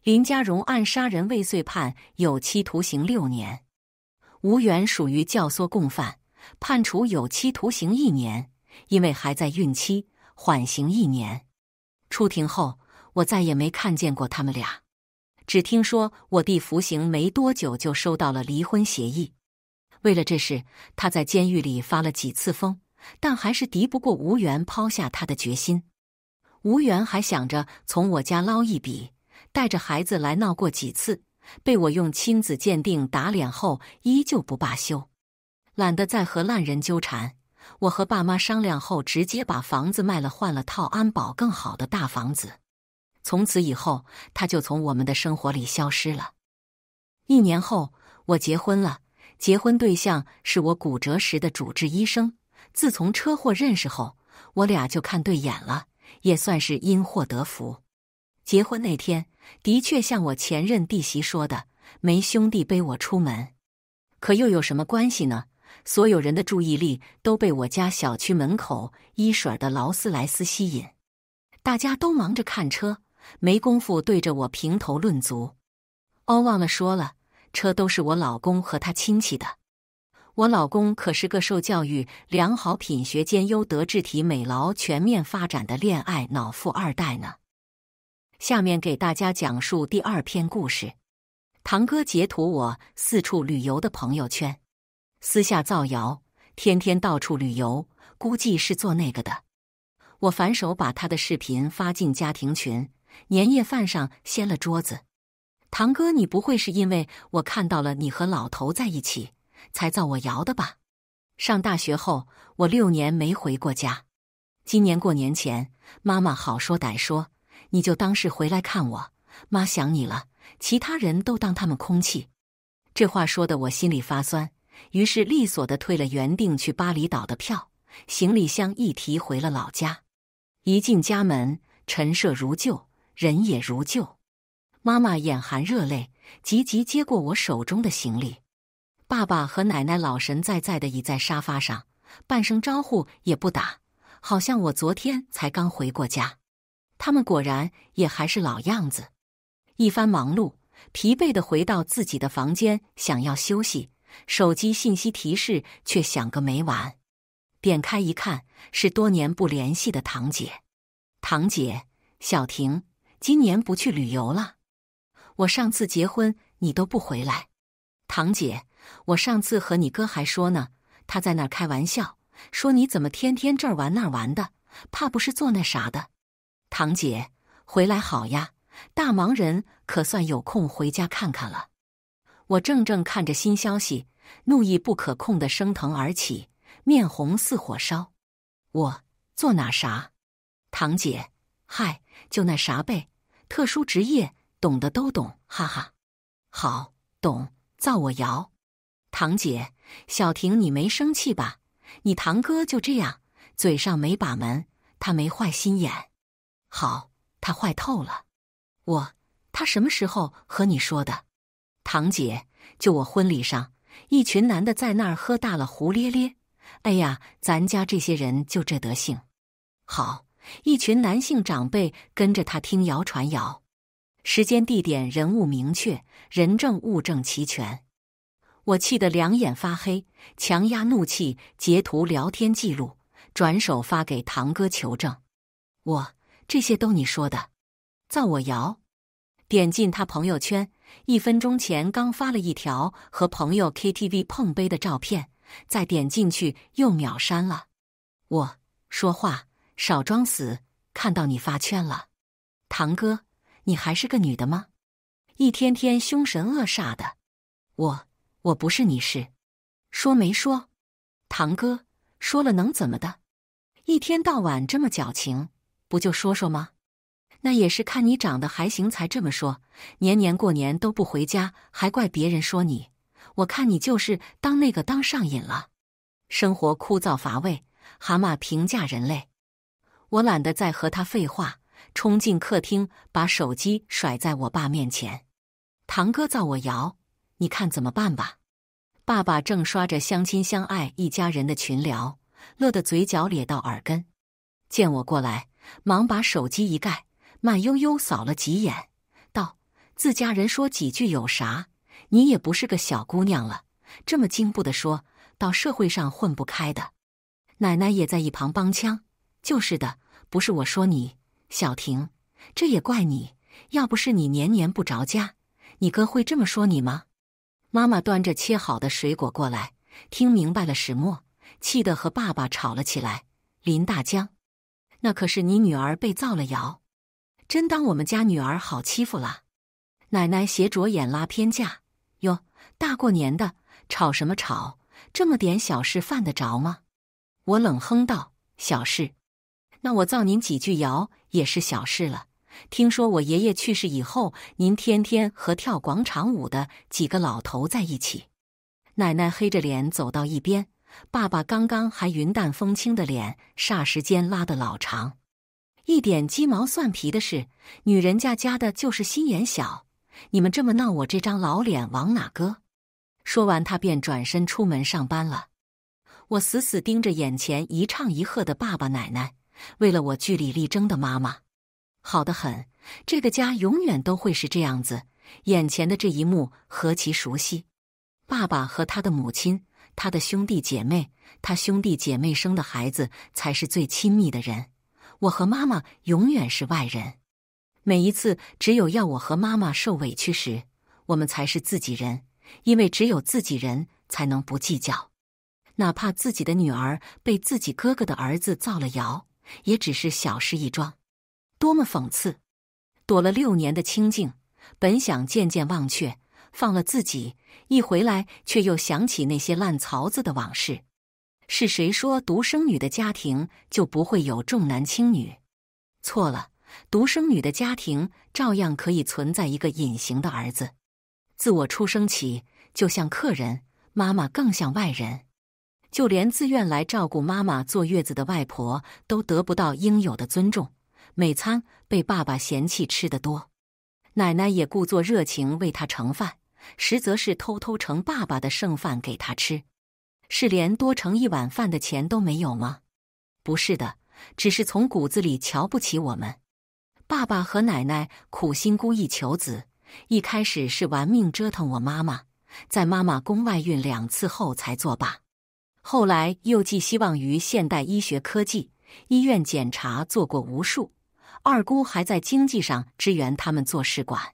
林家荣案杀人未遂判有期徒刑六年，吴源属于教唆共犯，判处有期徒刑一年。因为还在孕期，缓刑一年。出庭后，我再也没看见过他们俩，只听说我弟服刑没多久就收到了离婚协议。为了这事，他在监狱里发了几次疯，但还是敌不过无缘抛下他的决心。无缘还想着从我家捞一笔，带着孩子来闹过几次，被我用亲子鉴定打脸后，依旧不罢休，懒得再和烂人纠缠。我和爸妈商量后，直接把房子卖了，换了套安保更好的大房子。从此以后，他就从我们的生活里消失了。一年后，我结婚了，结婚对象是我骨折时的主治医生。自从车祸认识后，我俩就看对眼了，也算是因祸得福。结婚那天，的确像我前任弟媳说的，没兄弟背我出门，可又有什么关系呢？所有人的注意力都被我家小区门口一水儿的劳斯莱斯吸引，大家都忙着看车，没工夫对着我评头论足。哦，忘了说了，车都是我老公和他亲戚的。我老公可是个受教育良好、品学兼优、德智体美劳全面发展的恋爱脑富二代呢。下面给大家讲述第二篇故事。堂哥截图我四处旅游的朋友圈。私下造谣，天天到处旅游，估计是做那个的。我反手把他的视频发进家庭群，年夜饭上掀了桌子。堂哥，你不会是因为我看到了你和老头在一起，才造我谣的吧？上大学后，我六年没回过家。今年过年前，妈妈好说歹说，你就当是回来看我，妈想你了。其他人都当他们空气。这话说的我心里发酸。于是利索的退了原定去巴厘岛的票，行李箱一提回了老家。一进家门，陈设如旧，人也如旧。妈妈眼含热泪，急急接过我手中的行李。爸爸和奶奶老神在在的倚在沙发上，半声招呼也不打，好像我昨天才刚回过家。他们果然也还是老样子。一番忙碌，疲惫的回到自己的房间，想要休息。手机信息提示却响个没完，点开一看是多年不联系的堂姐。堂姐，小婷，今年不去旅游了？我上次结婚你都不回来。堂姐，我上次和你哥还说呢，他在那儿开玩笑说你怎么天天这儿玩那儿玩的，怕不是做那啥的。堂姐，回来好呀，大忙人可算有空回家看看了。我正正看着新消息，怒意不可控的升腾而起，面红似火烧。我做哪啥，堂姐，嗨，就那啥呗，特殊职业，懂的都懂，哈哈，好懂，造我谣，堂姐，小婷，你没生气吧？你堂哥就这样，嘴上没把门，他没坏心眼，好，他坏透了。我，他什么时候和你说的？堂姐，就我婚礼上，一群男的在那儿喝大了，胡咧咧。哎呀，咱家这些人就这德性。好，一群男性长辈跟着他听谣传谣，时间、地点、人物明确，人证物证齐全。我气得两眼发黑，强压怒气，截图聊天记录，转手发给堂哥求证。我这些都你说的，造我谣？点进他朋友圈。一分钟前刚发了一条和朋友 KTV 碰杯的照片，再点进去又秒删了。我说话少装死，看到你发圈了，堂哥，你还是个女的吗？一天天凶神恶煞的，我我不是你是，说没说？堂哥说了能怎么的？一天到晚这么矫情，不就说说吗？那也是看你长得还行才这么说，年年过年都不回家，还怪别人说你。我看你就是当那个当上瘾了，生活枯燥乏味。蛤蟆评价人类，我懒得再和他废话，冲进客厅，把手机甩在我爸面前。堂哥造我谣，你看怎么办吧？爸爸正刷着相亲相爱一家人的群聊，乐得嘴角咧到耳根，见我过来，忙把手机一盖。慢悠悠扫了几眼，道：“自家人说几句有啥？你也不是个小姑娘了，这么惊怖的说，到社会上混不开的。”奶奶也在一旁帮腔：“就是的，不是我说你，小婷，这也怪你。要不是你年年不着家，你哥会这么说你吗？”妈妈端着切好的水果过来，听明白了始末，气得和爸爸吵了起来。林大江，那可是你女儿被造了谣。真当我们家女儿好欺负啦！奶奶斜着眼拉偏架哟，大过年的吵什么吵？这么点小事犯得着吗？我冷哼道：“小事？那我造您几句谣也是小事了。听说我爷爷去世以后，您天天和跳广场舞的几个老头在一起。”奶奶黑着脸走到一边，爸爸刚刚还云淡风轻的脸，霎时间拉得老长。一点鸡毛蒜皮的事，女人家家的就是心眼小。你们这么闹，我这张老脸往哪搁？说完，他便转身出门上班了。我死死盯着眼前一唱一和的爸爸奶奶，为了我据理力争的妈妈，好的很。这个家永远都会是这样子。眼前的这一幕何其熟悉！爸爸和他的母亲，他的兄弟姐妹，他兄弟姐妹生的孩子才是最亲密的人。我和妈妈永远是外人，每一次只有要我和妈妈受委屈时，我们才是自己人，因为只有自己人才能不计较，哪怕自己的女儿被自己哥哥的儿子造了谣，也只是小事一桩。多么讽刺！躲了六年的清静，本想渐渐忘却，放了自己，一回来却又想起那些烂槽子的往事。是谁说独生女的家庭就不会有重男轻女？错了，独生女的家庭照样可以存在一个隐形的儿子。自我出生起，就像客人，妈妈更像外人。就连自愿来照顾妈妈坐月子的外婆，都得不到应有的尊重。每餐被爸爸嫌弃吃得多，奶奶也故作热情为他盛饭，实则是偷偷盛爸爸的剩饭给他吃。是连多盛一碗饭的钱都没有吗？不是的，只是从骨子里瞧不起我们。爸爸和奶奶苦心孤诣求子，一开始是玩命折腾我妈妈，在妈妈宫外孕两次后才作罢。后来又寄希望于现代医学科技，医院检查做过无数，二姑还在经济上支援他们做试管，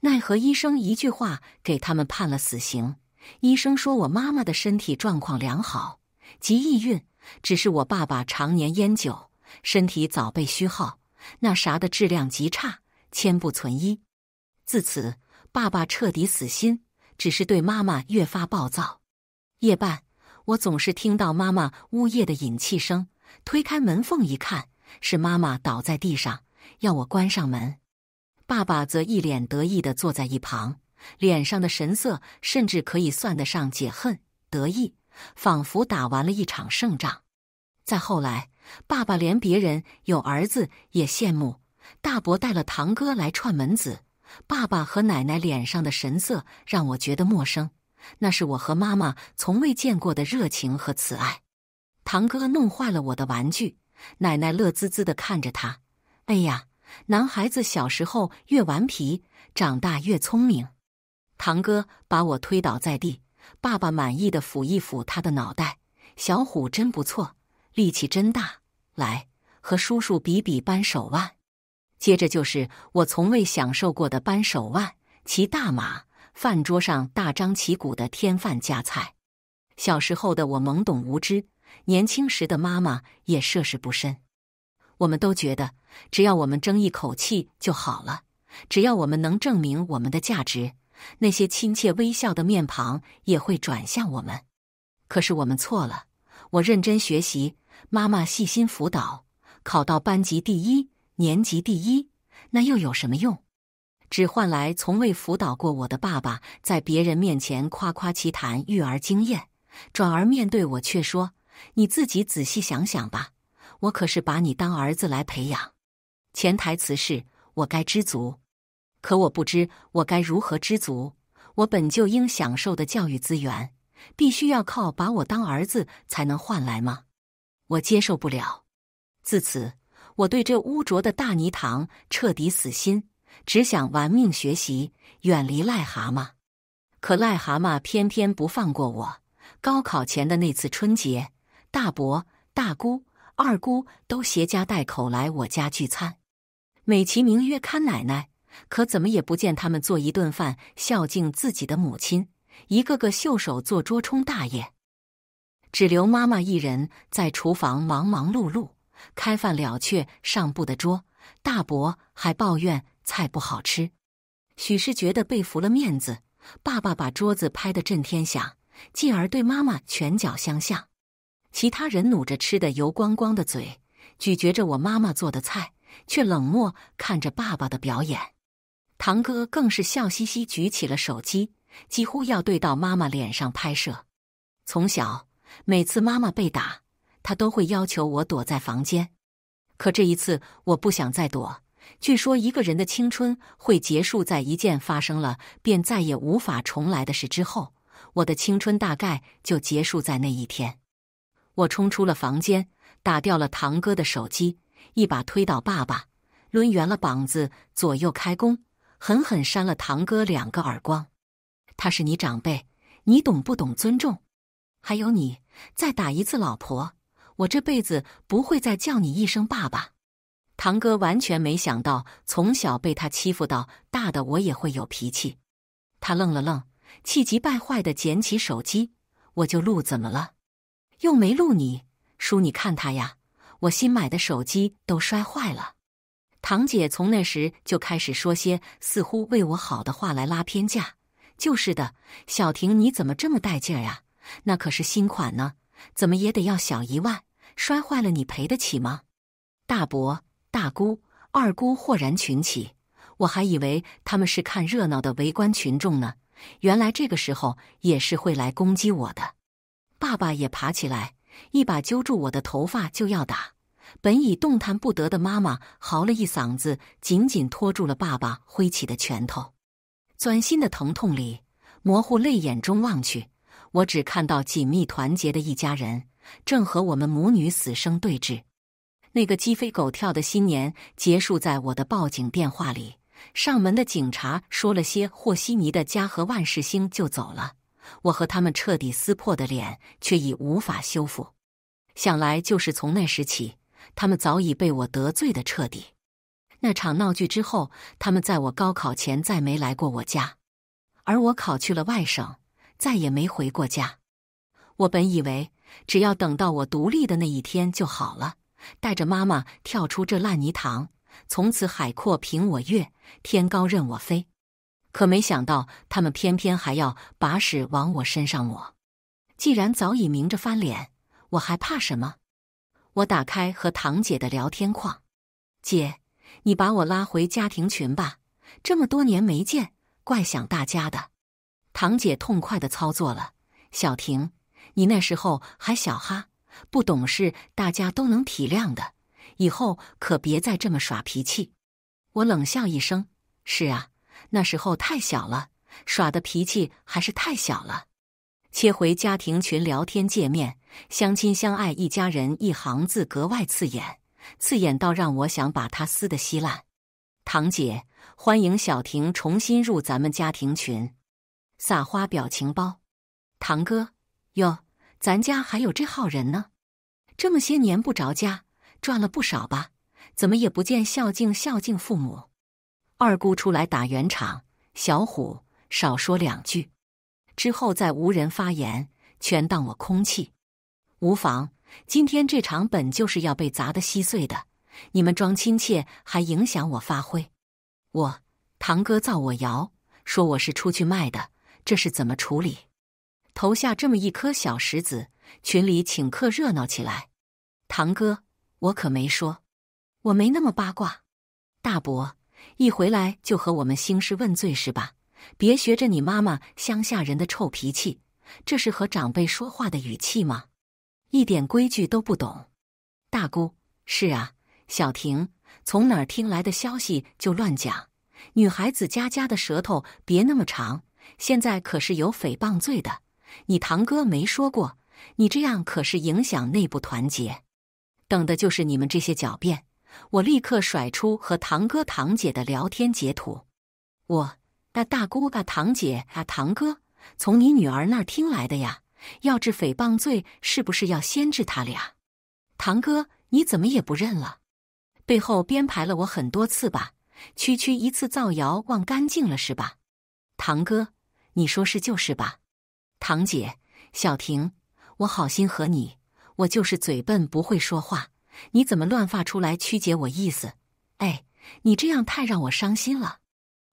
奈何医生一句话给他们判了死刑。医生说，我妈妈的身体状况良好，极易孕。只是我爸爸常年烟酒，身体早被虚耗，那啥的质量极差，千不存一。自此，爸爸彻底死心，只是对妈妈越发暴躁。夜半，我总是听到妈妈呜咽的饮气声。推开门缝一看，是妈妈倒在地上，要我关上门。爸爸则一脸得意地坐在一旁。脸上的神色甚至可以算得上解恨得意，仿佛打完了一场胜仗。再后来，爸爸连别人有儿子也羡慕。大伯带了堂哥来串门子，爸爸和奶奶脸上的神色让我觉得陌生，那是我和妈妈从未见过的热情和慈爱。堂哥弄坏了我的玩具，奶奶乐滋滋地看着他。哎呀，男孩子小时候越顽皮，长大越聪明。堂哥把我推倒在地，爸爸满意的抚一抚他的脑袋：“小虎真不错，力气真大。来，和叔叔比比扳手腕。”接着就是我从未享受过的扳手腕、骑大马、饭桌上大张旗鼓的添饭加菜。小时候的我懵懂无知，年轻时的妈妈也涉世不深，我们都觉得只要我们争一口气就好了，只要我们能证明我们的价值。那些亲切微笑的面庞也会转向我们，可是我们错了。我认真学习，妈妈细心辅导，考到班级第一、年级第一，那又有什么用？只换来从未辅导过我的爸爸在别人面前夸夸其谈育儿经验，转而面对我却说：“你自己仔细想想吧，我可是把你当儿子来培养。”潜台词是我该知足。可我不知我该如何知足，我本就应享受的教育资源，必须要靠把我当儿子才能换来吗？我接受不了。自此，我对这污浊的大泥塘彻底死心，只想玩命学习，远离癞蛤蟆。可癞蛤蟆偏偏不放过我。高考前的那次春节，大伯、大姑、二姑都携家带口来我家聚餐，美其名曰看奶奶。可怎么也不见他们做一顿饭孝敬自己的母亲，一个个袖手做桌冲大爷，只留妈妈一人在厨房忙忙碌碌。开饭了却上不的桌，大伯还抱怨菜不好吃。许是觉得被服了面子，爸爸把桌子拍得震天响，继而对妈妈拳脚相向。其他人努着吃的油光光的嘴，咀嚼着我妈妈做的菜，却冷漠看着爸爸的表演。堂哥更是笑嘻嘻举起了手机，几乎要对到妈妈脸上拍摄。从小，每次妈妈被打，他都会要求我躲在房间。可这一次，我不想再躲。据说，一个人的青春会结束在一件发生了便再也无法重来的事之后。我的青春大概就结束在那一天。我冲出了房间，打掉了堂哥的手机，一把推倒爸爸，抡圆了膀子左右开弓。狠狠扇了堂哥两个耳光，他是你长辈，你懂不懂尊重？还有你，再打一次老婆，我这辈子不会再叫你一声爸爸。堂哥完全没想到，从小被他欺负到大的我也会有脾气。他愣了愣，气急败坏的捡起手机，我就录怎么了？又没录你叔，你看他呀，我新买的手机都摔坏了。堂姐从那时就开始说些似乎为我好的话来拉偏架，就是的，小婷你怎么这么带劲儿呀？那可是新款呢，怎么也得要小一万，摔坏了你赔得起吗？大伯、大姑、二姑豁然群起，我还以为他们是看热闹的围观群众呢，原来这个时候也是会来攻击我的。爸爸也爬起来，一把揪住我的头发就要打。本已动弹不得的妈妈嚎了一嗓子，紧紧拖住了爸爸挥起的拳头。钻心的疼痛里，模糊泪眼中望去，我只看到紧密团结的一家人正和我们母女死生对峙。那个鸡飞狗跳的新年结束在我的报警电话里，上门的警察说了些和稀泥的“家和万事兴”就走了。我和他们彻底撕破的脸却已无法修复。想来就是从那时起。他们早已被我得罪的彻底。那场闹剧之后，他们在我高考前再没来过我家，而我考去了外省，再也没回过家。我本以为只要等到我独立的那一天就好了，带着妈妈跳出这烂泥塘，从此海阔凭我跃，天高任我飞。可没想到，他们偏偏还要把屎往我身上抹。既然早已明着翻脸，我还怕什么？我打开和堂姐的聊天框，姐，你把我拉回家庭群吧，这么多年没见，怪想大家的。堂姐痛快的操作了。小婷，你那时候还小哈，不懂事，大家都能体谅的。以后可别再这么耍脾气。我冷笑一声：“是啊，那时候太小了，耍的脾气还是太小了。”切回家庭群聊天界面。相亲相爱一家人一行字格外刺眼，刺眼到让我想把它撕得稀烂。堂姐，欢迎小婷重新入咱们家庭群，撒花表情包。堂哥，哟，咱家还有这号人呢，这么些年不着家，赚了不少吧？怎么也不见孝敬孝敬父母？二姑出来打圆场，小虎少说两句。之后再无人发言，全当我空气。无妨，今天这场本就是要被砸得稀碎的。你们装亲切还影响我发挥。我堂哥造我谣，说我是出去卖的，这是怎么处理？投下这么一颗小石子，群里请客热闹起来。堂哥，我可没说，我没那么八卦。大伯一回来就和我们兴师问罪是吧？别学着你妈妈乡下人的臭脾气，这是和长辈说话的语气吗？一点规矩都不懂，大姑是啊，小婷从哪儿听来的消息就乱讲，女孩子家家的舌头别那么长，现在可是有诽谤罪的。你堂哥没说过，你这样可是影响内部团结。等的就是你们这些狡辩，我立刻甩出和堂哥、堂姐的聊天截图。我那大姑啊、堂姐啊、堂哥从你女儿那儿听来的呀。要治诽谤罪，是不是要先治他俩？堂哥，你怎么也不认了？背后编排了我很多次吧？区区一次造谣忘干净了是吧？堂哥，你说是就是吧？堂姐，小婷，我好心和你，我就是嘴笨不会说话，你怎么乱发出来曲解我意思？哎，你这样太让我伤心了。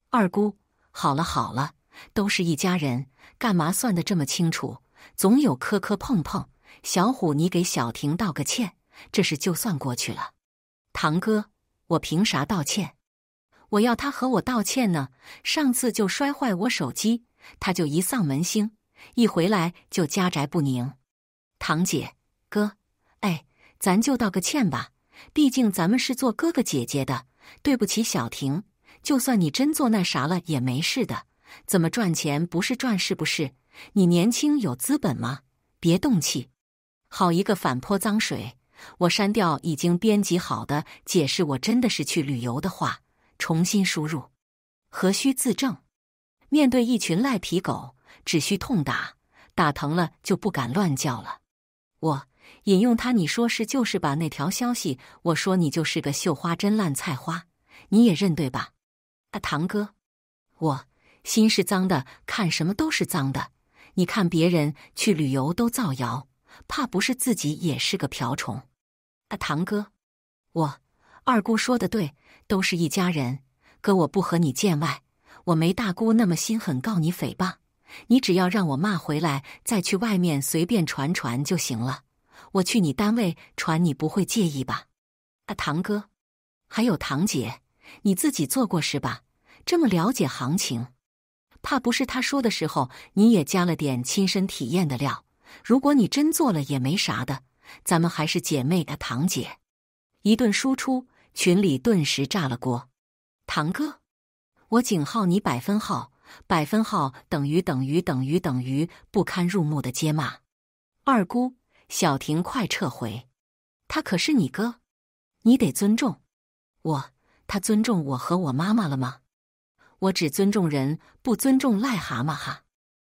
二姑，好了好了，都是一家人，干嘛算的这么清楚？总有磕磕碰碰，小虎，你给小婷道个歉，这事就算过去了。堂哥，我凭啥道歉？我要他和我道歉呢？上次就摔坏我手机，他就一丧门星，一回来就家宅不宁。堂姐，哥，哎，咱就道个歉吧，毕竟咱们是做哥哥姐姐的，对不起小婷。就算你真做那啥了也没事的，怎么赚钱不是赚，是不是？你年轻有资本吗？别动气，好一个反泼脏水！我删掉已经编辑好的解释，我真的是去旅游的话，重新输入，何须自证？面对一群赖皮狗，只需痛打，打疼了就不敢乱叫了。我引用他，你说是就是把那条消息，我说你就是个绣花针烂菜花，你也认对吧？啊，堂哥，我心是脏的，看什么都是脏的。你看别人去旅游都造谣，怕不是自己也是个瓢虫？啊，堂哥，我二姑说的对，都是一家人，哥我不和你见外，我没大姑那么心狠，告你诽谤，你只要让我骂回来，再去外面随便传传就行了。我去你单位传，你不会介意吧？啊，堂哥，还有堂姐，你自己做过是吧？这么了解行情。怕不是他说的时候你也加了点亲身体验的料？如果你真做了也没啥的，咱们还是姐妹的堂姐。一顿输出，群里顿时炸了锅。堂哥，我井号你百分号，百分号等于等于等于等于不堪入目的接骂。二姑，小婷，快撤回，他可是你哥，你得尊重。我，他尊重我和我妈妈了吗？我只尊重人，不尊重癞蛤蟆哈！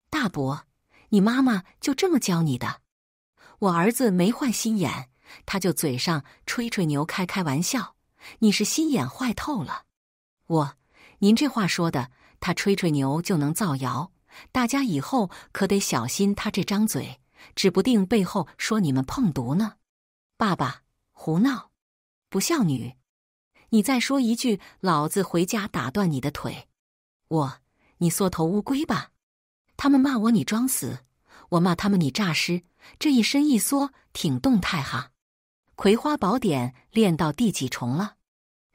大伯，你妈妈就这么教你的？我儿子没坏心眼，他就嘴上吹吹牛，开开玩笑。你是心眼坏透了！我，您这话说的，他吹吹牛就能造谣？大家以后可得小心他这张嘴，指不定背后说你们碰毒呢！爸爸，胡闹，不孝女！你再说一句，老子回家打断你的腿！我，你缩头乌龟吧！他们骂我你装死，我骂他们你诈尸，这一伸一缩挺动态哈。葵花宝典练到第几重了？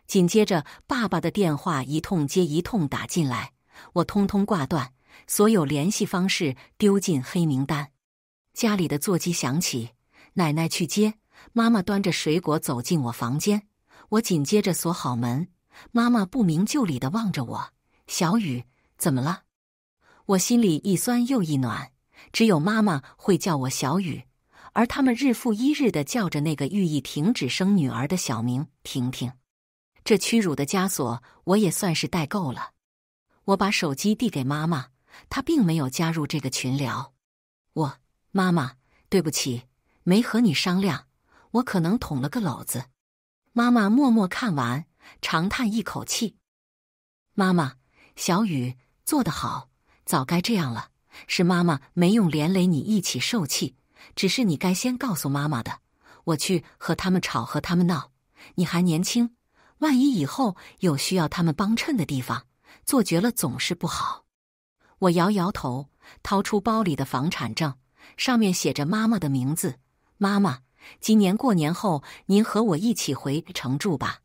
紧接着爸爸的电话一通接一通打进来，我通通挂断，所有联系方式丢进黑名单。家里的座机响起，奶奶去接，妈妈端着水果走进我房间，我紧接着锁好门。妈妈不明就里的望着我。小雨，怎么了？我心里一酸又一暖，只有妈妈会叫我小雨，而他们日复一日的叫着那个寓意停止生女儿的小名婷婷，这屈辱的枷锁我也算是戴够了。我把手机递给妈妈，她并没有加入这个群聊。我，妈妈，对不起，没和你商量，我可能捅了个篓子。妈妈默默看完，长叹一口气。妈妈。小雨做得好，早该这样了。是妈妈没用，连累你一起受气。只是你该先告诉妈妈的。我去和他们吵，和他们闹。你还年轻，万一以后有需要他们帮衬的地方，做绝了总是不好。我摇摇头，掏出包里的房产证，上面写着妈妈的名字。妈妈，今年过年后，您和我一起回城住吧。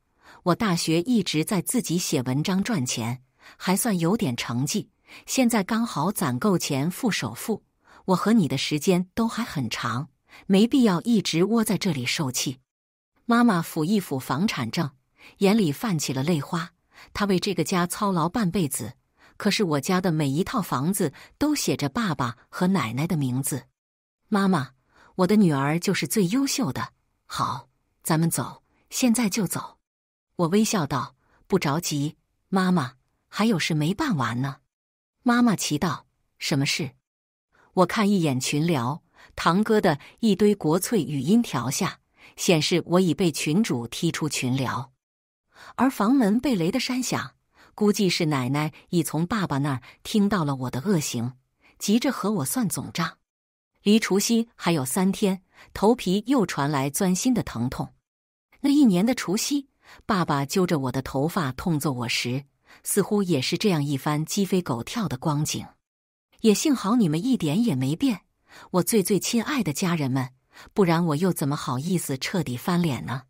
我大学一直在自己写文章赚钱。还算有点成绩，现在刚好攒够钱付首付。我和你的时间都还很长，没必要一直窝在这里受气。妈妈抚一抚房产证，眼里泛起了泪花。她为这个家操劳半辈子，可是我家的每一套房子都写着爸爸和奶奶的名字。妈妈，我的女儿就是最优秀的。好，咱们走，现在就走。我微笑道：“不着急，妈妈。”还有事没办完呢，妈妈祈道：“什么事？”我看一眼群聊，堂哥的一堆国粹语音条下显示我已被群主踢出群聊。而房门被雷的山响，估计是奶奶已从爸爸那儿听到了我的恶行，急着和我算总账。离除夕还有三天，头皮又传来钻心的疼痛。那一年的除夕，爸爸揪着我的头发痛揍我时。似乎也是这样一番鸡飞狗跳的光景，也幸好你们一点也没变，我最最亲爱的家人们，不然我又怎么好意思彻底翻脸呢？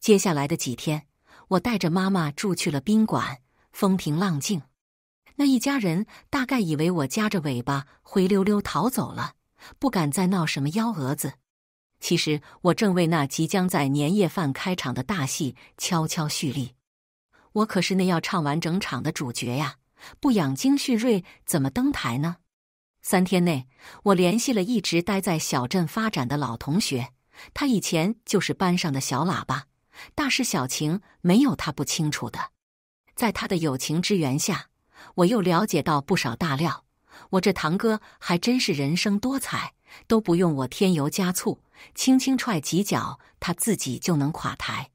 接下来的几天，我带着妈妈住去了宾馆，风平浪静。那一家人大概以为我夹着尾巴灰溜溜逃走了，不敢再闹什么幺蛾子。其实，我正为那即将在年夜饭开场的大戏悄悄蓄力。我可是那要唱完整场的主角呀，不养精蓄锐怎么登台呢？三天内，我联系了一直待在小镇发展的老同学，他以前就是班上的小喇叭，大事小情没有他不清楚的。在他的友情支援下，我又了解到不少大料。我这堂哥还真是人生多彩，都不用我添油加醋，轻轻踹几脚他自己就能垮台。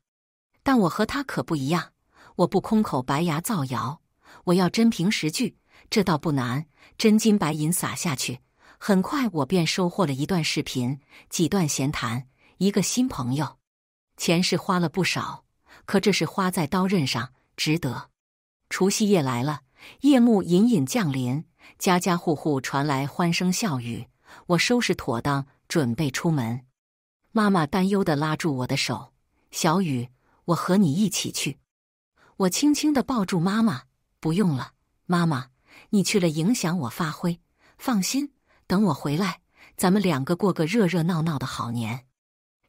但我和他可不一样。我不空口白牙造谣，我要真凭实据。这倒不难，真金白银撒下去，很快我便收获了一段视频、几段闲谈、一个新朋友。钱是花了不少，可这是花在刀刃上，值得。除夕夜来了，夜幕隐隐降临，家家户户传来欢声笑语。我收拾妥当，准备出门。妈妈担忧地拉住我的手：“小雨，我和你一起去。”我轻轻的抱住妈妈，不用了，妈妈，你去了影响我发挥。放心，等我回来，咱们两个过个热热闹闹的好年，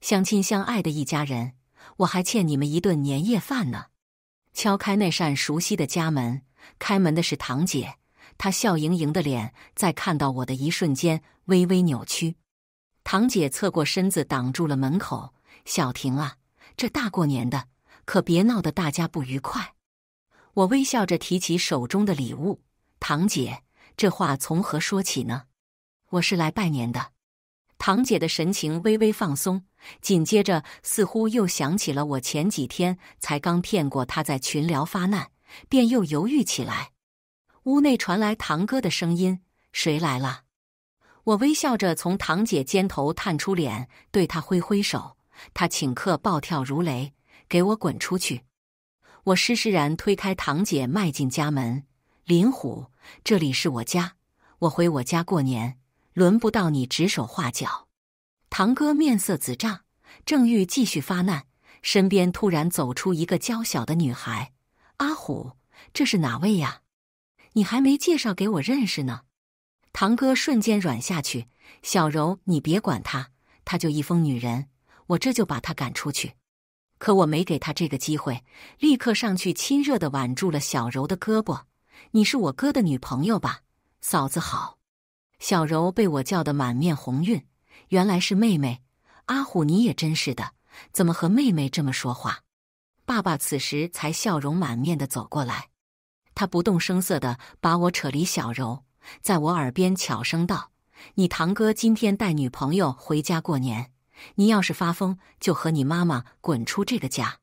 相亲相爱的一家人，我还欠你们一顿年夜饭呢。敲开那扇熟悉的家门，开门的是堂姐，她笑盈盈的脸在看到我的一瞬间微微扭曲。堂姐侧过身子挡住了门口，小婷啊，这大过年的。可别闹得大家不愉快。我微笑着提起手中的礼物，堂姐，这话从何说起呢？我是来拜年的。堂姐的神情微微放松，紧接着似乎又想起了我前几天才刚骗过她在群聊发难，便又犹豫起来。屋内传来堂哥的声音：“谁来了？”我微笑着从堂姐肩头探出脸，对她挥挥手。她顷刻暴跳如雷。给我滚出去！我施施然推开堂姐，迈进家门。林虎，这里是我家，我回我家过年，轮不到你指手画脚。堂哥面色紫胀，正欲继续发难，身边突然走出一个娇小的女孩。阿虎，这是哪位呀？你还没介绍给我认识呢。堂哥瞬间软下去。小柔，你别管他，他就一疯女人，我这就把他赶出去。可我没给他这个机会，立刻上去亲热的挽住了小柔的胳膊。你是我哥的女朋友吧，嫂子好。小柔被我叫得满面红晕，原来是妹妹。阿虎，你也真是的，怎么和妹妹这么说话？爸爸此时才笑容满面的走过来，他不动声色的把我扯离小柔，在我耳边悄声道：“你堂哥今天带女朋友回家过年。”你要是发疯，就和你妈妈滚出这个家！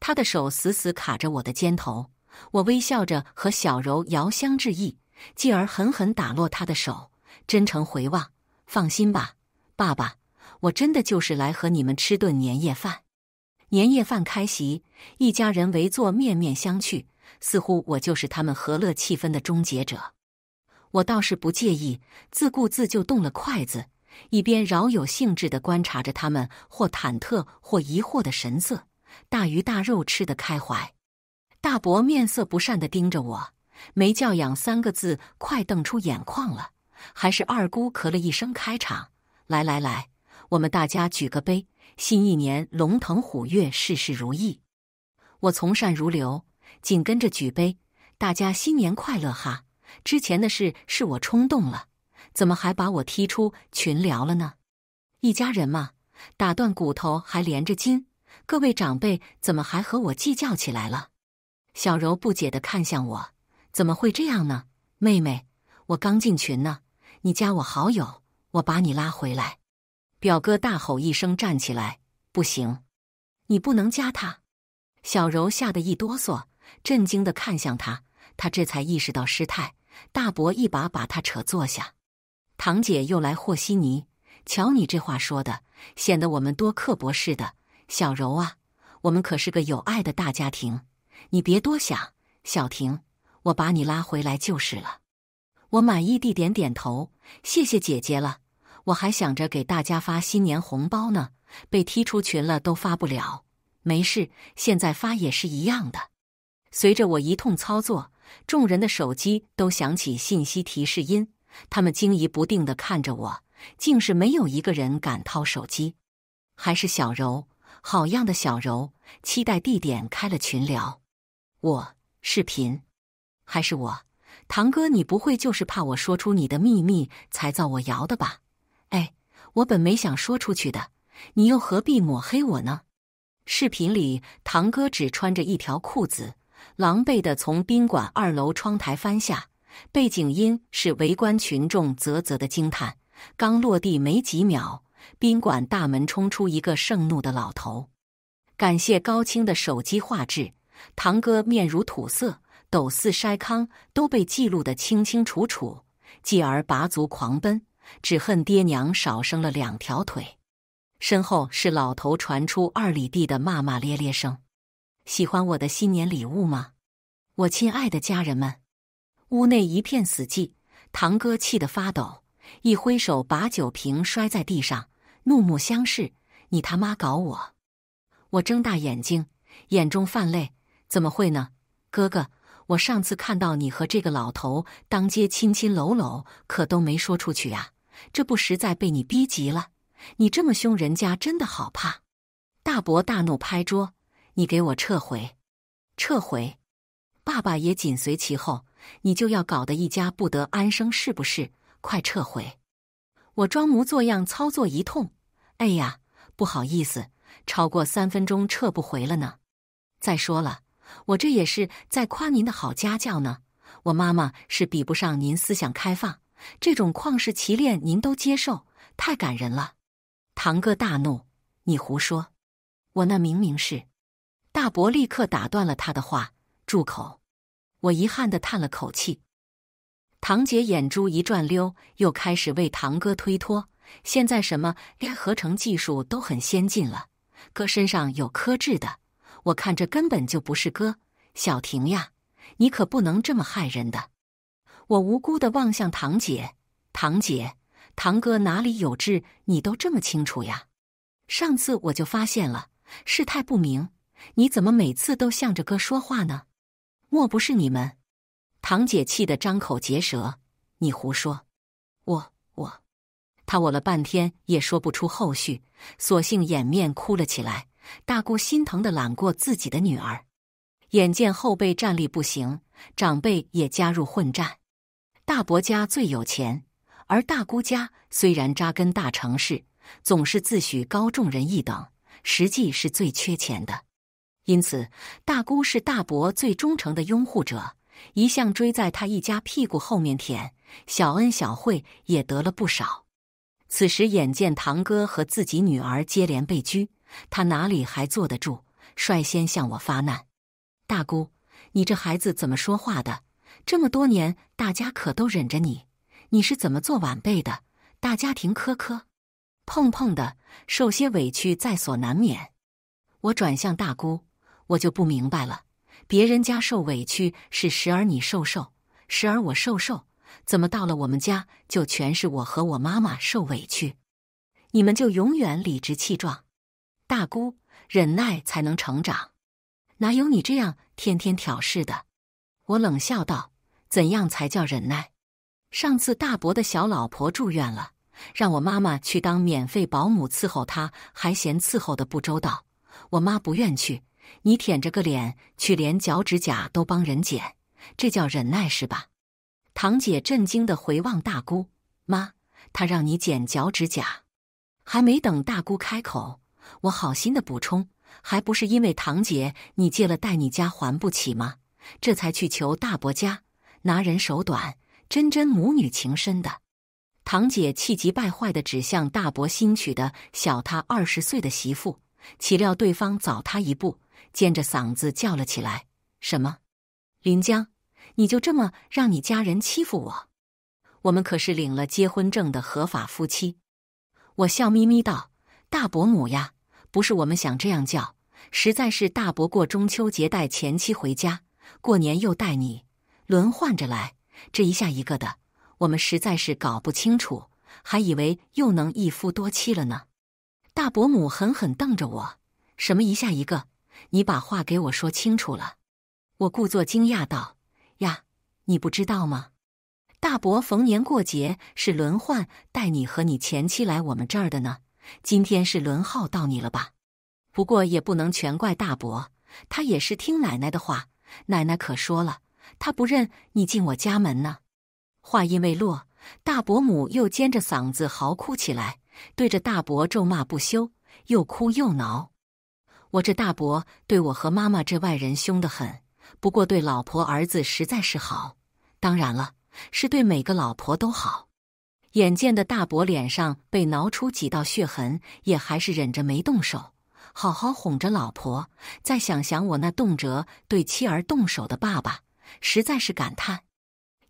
他的手死死卡着我的肩头，我微笑着和小柔遥相致意，继而狠狠打落他的手，真诚回望。放心吧，爸爸，我真的就是来和你们吃顿年夜饭。年夜饭开席，一家人围坐，面面相觑，似乎我就是他们和乐气氛的终结者。我倒是不介意，自顾自就动了筷子。一边饶有兴致地观察着他们或忐忑或疑惑的神色，大鱼大肉吃得开怀。大伯面色不善地盯着我，“没教养”三个字快瞪出眼眶了。还是二姑咳了一声开场：“来来来，我们大家举个杯，新一年龙腾虎跃，事事如意。”我从善如流，紧跟着举杯：“大家新年快乐哈！之前的事是我冲动了。”怎么还把我踢出群聊了呢？一家人嘛，打断骨头还连着筋。各位长辈怎么还和我计较起来了？小柔不解的看向我，怎么会这样呢？妹妹，我刚进群呢，你加我好友，我把你拉回来。表哥大吼一声，站起来，不行，你不能加他。小柔吓得一哆嗦，震惊的看向他，他这才意识到失态。大伯一把把他扯坐下。堂姐又来和稀泥，瞧你这话说的，显得我们多刻薄似的。小柔啊，我们可是个有爱的大家庭，你别多想。小婷，我把你拉回来就是了。我满意地点点头，谢谢姐姐了。我还想着给大家发新年红包呢，被踢出群了都发不了。没事，现在发也是一样的。随着我一通操作，众人的手机都响起信息提示音。他们惊疑不定的看着我，竟是没有一个人敢掏手机。还是小柔，好样的小柔！期待地点开了群聊，我视频，还是我，堂哥，你不会就是怕我说出你的秘密才造我谣的吧？哎，我本没想说出去的，你又何必抹黑我呢？视频里，堂哥只穿着一条裤子，狼狈的从宾馆二楼窗台翻下。背景音是围观群众啧啧的惊叹。刚落地没几秒，宾馆大门冲出一个盛怒的老头。感谢高清的手机画质，堂哥面如土色，抖似筛糠，都被记录得清清楚楚。继而拔足狂奔，只恨爹娘少生了两条腿。身后是老头传出二里地的骂骂咧咧声。喜欢我的新年礼物吗，我亲爱的家人们？屋内一片死寂，堂哥气得发抖，一挥手把酒瓶摔在地上，怒目相视：“你他妈搞我！”我睁大眼睛，眼中泛泪：“怎么会呢，哥哥？我上次看到你和这个老头当街亲亲搂搂，可都没说出去呀。这不，实在被你逼急了。你这么凶，人家真的好怕。”大伯大怒，拍桌：“你给我撤回，撤回！”爸爸也紧随其后。你就要搞得一家不得安生，是不是？快撤回！我装模作样操作一通，哎呀，不好意思，超过三分钟撤不回了呢。再说了，我这也是在夸您的好家教呢。我妈妈是比不上您思想开放，这种旷世奇恋您都接受，太感人了。堂哥大怒：“你胡说！我那明明是……”大伯立刻打断了他的话：“住口！”我遗憾的叹了口气，堂姐眼珠一转溜，又开始为堂哥推脱。现在什么连合成技术都很先进了，哥身上有科质的，我看这根本就不是哥。小婷呀，你可不能这么害人的。我无辜的望向堂姐，堂姐，堂哥哪里有痣，你都这么清楚呀？上次我就发现了，事态不明，你怎么每次都向着哥说话呢？莫不是你们？堂姐气得张口结舌。你胡说！我我，她我了半天也说不出后续，索性掩面哭了起来。大姑心疼的揽过自己的女儿，眼见后辈站立不行，长辈也加入混战。大伯家最有钱，而大姑家虽然扎根大城市，总是自诩高众人一等，实际是最缺钱的。因此，大姑是大伯最忠诚的拥护者，一向追在他一家屁股后面舔，小恩小惠也得了不少。此时眼见堂哥和自己女儿接连被拘，他哪里还坐得住？率先向我发难：“大姑，你这孩子怎么说话的？这么多年，大家可都忍着你，你是怎么做晚辈的？大家庭磕磕碰碰的，受些委屈在所难免。”我转向大姑。我就不明白了，别人家受委屈是时而你受受，时而我受受，怎么到了我们家就全是我和我妈妈受委屈？你们就永远理直气壮。大姑，忍耐才能成长，哪有你这样天天挑事的？我冷笑道：“怎样才叫忍耐？上次大伯的小老婆住院了，让我妈妈去当免费保姆伺候她，还嫌伺候的不周到，我妈不愿去。”你舔着个脸去，连脚趾甲都帮人剪，这叫忍耐是吧？堂姐震惊的回望大姑妈，她让你剪脚趾甲。还没等大姑开口，我好心的补充，还不是因为堂姐你借了贷，你家还不起吗？这才去求大伯家，拿人手短，真真母女情深的。堂姐气急败坏的指向大伯新娶的小她二十岁的媳妇，岂料对方早她一步。尖着嗓子叫了起来：“什么，林江，你就这么让你家人欺负我？我们可是领了结婚证的合法夫妻。”我笑眯眯道：“大伯母呀，不是我们想这样叫，实在是大伯过中秋节带前妻回家，过年又带你，轮换着来，这一下一个的，我们实在是搞不清楚，还以为又能一夫多妻了呢。”大伯母狠狠瞪着我：“什么一下一个？”你把话给我说清楚了，我故作惊讶道：“呀，你不知道吗？大伯逢年过节是轮换带你和你前妻来我们这儿的呢。今天是轮号到你了吧？不过也不能全怪大伯，他也是听奶奶的话。奶奶可说了，他不认你进我家门呢。”话音未落，大伯母又尖着嗓子嚎哭起来，对着大伯咒骂不休，又哭又挠。我这大伯对我和妈妈这外人凶得很，不过对老婆儿子实在是好。当然了，是对每个老婆都好。眼见的大伯脸上被挠出几道血痕，也还是忍着没动手，好好哄着老婆。再想想我那动辄对妻儿动手的爸爸，实在是感叹。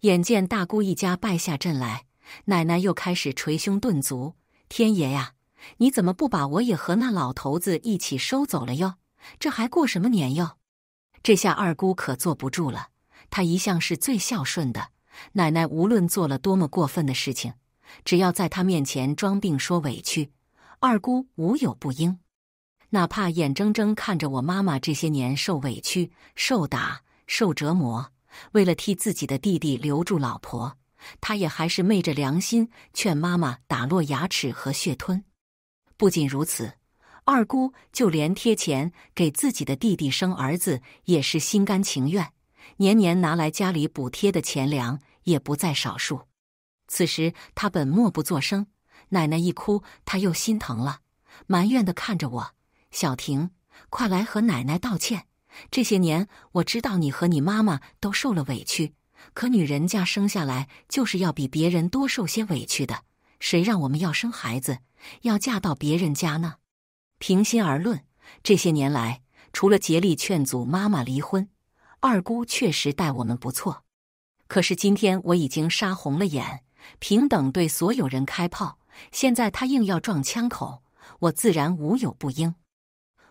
眼见大姑一家败下阵来，奶奶又开始捶胸顿足。天爷呀！你怎么不把我也和那老头子一起收走了哟？这还过什么年哟？这下二姑可坐不住了。她一向是最孝顺的奶奶，无论做了多么过分的事情，只要在她面前装病说委屈，二姑无有不应。哪怕眼睁睁看着我妈妈这些年受委屈、受打、受折磨，为了替自己的弟弟留住老婆，她也还是昧着良心劝妈妈打落牙齿和血吞。不仅如此，二姑就连贴钱给自己的弟弟生儿子也是心甘情愿，年年拿来家里补贴的钱粮也不在少数。此时他本默不作声，奶奶一哭，他又心疼了，埋怨的看着我：“小婷，快来和奶奶道歉。这些年我知道你和你妈妈都受了委屈，可女人家生下来就是要比别人多受些委屈的，谁让我们要生孩子？”要嫁到别人家呢？平心而论，这些年来，除了竭力劝阻妈妈离婚，二姑确实待我们不错。可是今天我已经杀红了眼，平等对所有人开炮。现在他硬要撞枪口，我自然无有不应。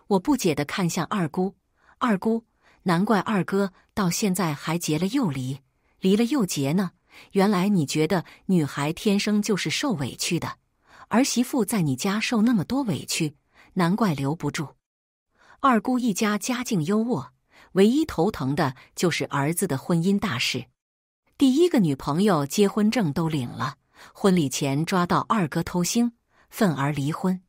我不解地看向二姑，二姑，难怪二哥到现在还结了又离，离了又结呢。原来你觉得女孩天生就是受委屈的。儿媳妇在你家受那么多委屈，难怪留不住。二姑一家家境优渥，唯一头疼的就是儿子的婚姻大事。第一个女朋友结婚证都领了，婚礼前抓到二哥偷腥，愤而离婚。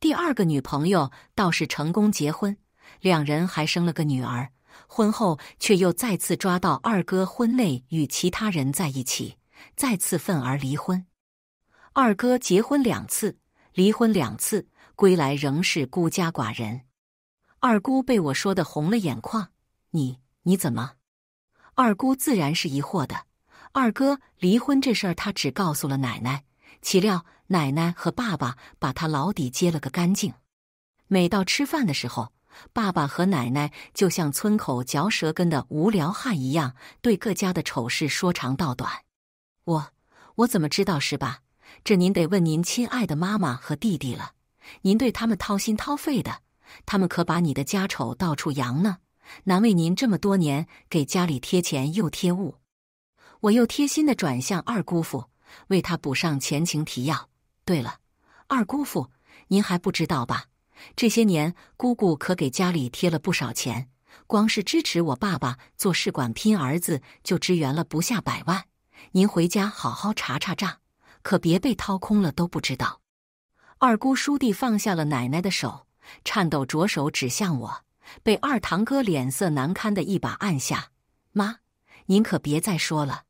第二个女朋友倒是成功结婚，两人还生了个女儿，婚后却又再次抓到二哥婚内与其他人在一起，再次愤而离婚。二哥结婚两次，离婚两次，归来仍是孤家寡人。二姑被我说的红了眼眶，你你怎么？二姑自然是疑惑的。二哥离婚这事儿，他只告诉了奶奶，岂料奶奶和爸爸把他老底揭了个干净。每到吃饭的时候，爸爸和奶奶就像村口嚼舌根的无聊汉一样，对各家的丑事说长道短。我我怎么知道是吧？这您得问您亲爱的妈妈和弟弟了。您对他们掏心掏肺的，他们可把你的家丑到处扬呢，难为您这么多年给家里贴钱又贴物。我又贴心的转向二姑父，为他补上前情提要。对了，二姑父，您还不知道吧？这些年姑姑可给家里贴了不少钱，光是支持我爸爸做试管拼儿子，就支援了不下百万。您回家好好查查账。可别被掏空了都不知道。二姑叔弟放下了奶奶的手，颤抖着手指向我，被二堂哥脸色难堪的一把按下。妈，您可别再说了。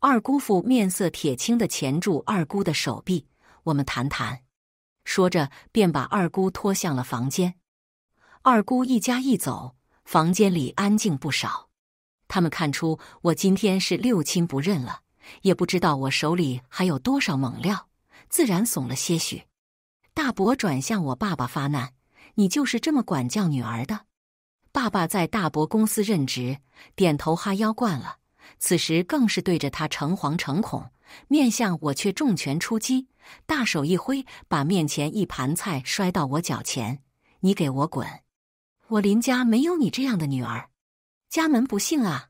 二姑父面色铁青的钳住二姑的手臂，我们谈谈。说着便把二姑拖向了房间。二姑一家一走，房间里安静不少。他们看出我今天是六亲不认了。也不知道我手里还有多少猛料，自然怂了些许。大伯转向我爸爸发难：“你就是这么管教女儿的？”爸爸在大伯公司任职，点头哈腰惯了，此时更是对着他诚惶诚恐，面向我却重拳出击，大手一挥，把面前一盘菜摔到我脚前：“你给我滚！我林家没有你这样的女儿，家门不幸啊！”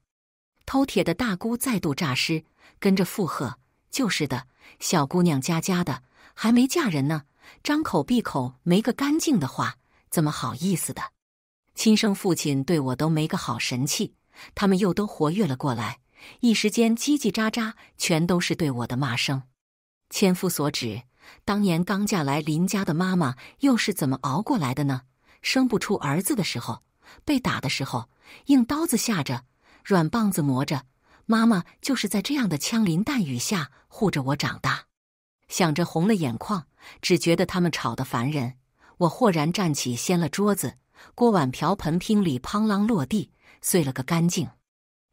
偷铁的大姑再度诈尸。跟着附和，就是的小姑娘家家的，还没嫁人呢，张口闭口没个干净的话，怎么好意思的？亲生父亲对我都没个好神气，他们又都活跃了过来，一时间叽叽喳喳，全都是对我的骂声。千夫所指，当年刚嫁来林家的妈妈又是怎么熬过来的呢？生不出儿子的时候，被打的时候，硬刀子吓着，软棒子磨着。妈妈就是在这样的枪林弹雨下护着我长大，想着红了眼眶，只觉得他们吵得烦人。我豁然站起，掀了桌子，锅碗瓢盆乒里乓啷落地，碎了个干净。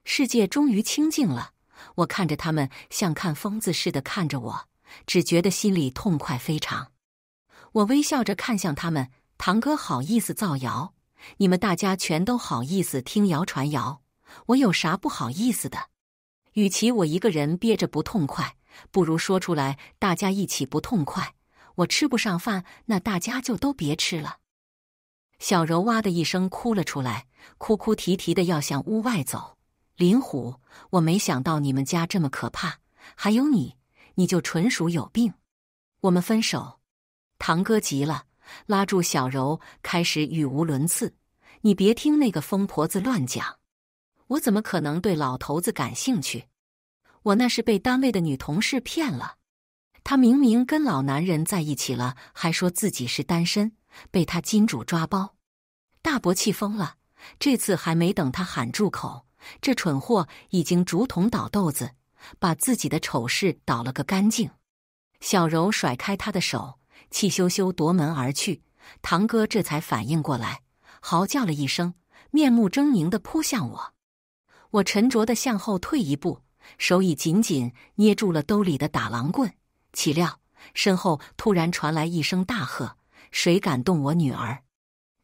世界终于清静了。我看着他们，像看疯子似的看着我，只觉得心里痛快非常。我微笑着看向他们：“堂哥，好意思造谣？你们大家全都好意思听谣传谣，我有啥不好意思的？”与其我一个人憋着不痛快，不如说出来，大家一起不痛快。我吃不上饭，那大家就都别吃了。小柔哇的一声哭了出来，哭哭啼啼的要向屋外走。林虎，我没想到你们家这么可怕，还有你，你就纯属有病。我们分手。堂哥急了，拉住小柔，开始语无伦次。你别听那个疯婆子乱讲。我怎么可能对老头子感兴趣？我那是被单位的女同事骗了。她明明跟老男人在一起了，还说自己是单身，被他金主抓包。大伯气疯了，这次还没等他喊住口，这蠢货已经竹筒倒豆子，把自己的丑事倒了个干净。小柔甩开他的手，气羞羞夺门而去。堂哥这才反应过来，嚎叫了一声，面目狰狞的扑向我。我沉着地向后退一步，手已紧紧捏住了兜里的打狼棍。岂料身后突然传来一声大喝：“谁敢动我女儿？”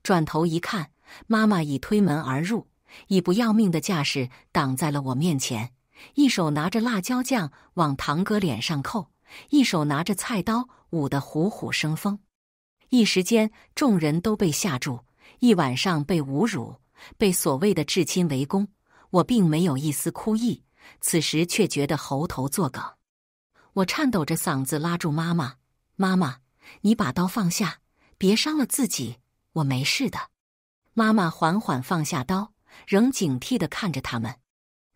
转头一看，妈妈已推门而入，以不要命的架势挡在了我面前，一手拿着辣椒酱往堂哥脸上扣，一手拿着菜刀舞得虎虎生风。一时间，众人都被吓住，一晚上被侮辱，被所谓的至亲围攻。我并没有一丝哭意，此时却觉得喉头作梗。我颤抖着嗓子拉住妈妈：“妈妈，你把刀放下，别伤了自己，我没事的。”妈妈缓缓放下刀，仍警惕的看着他们。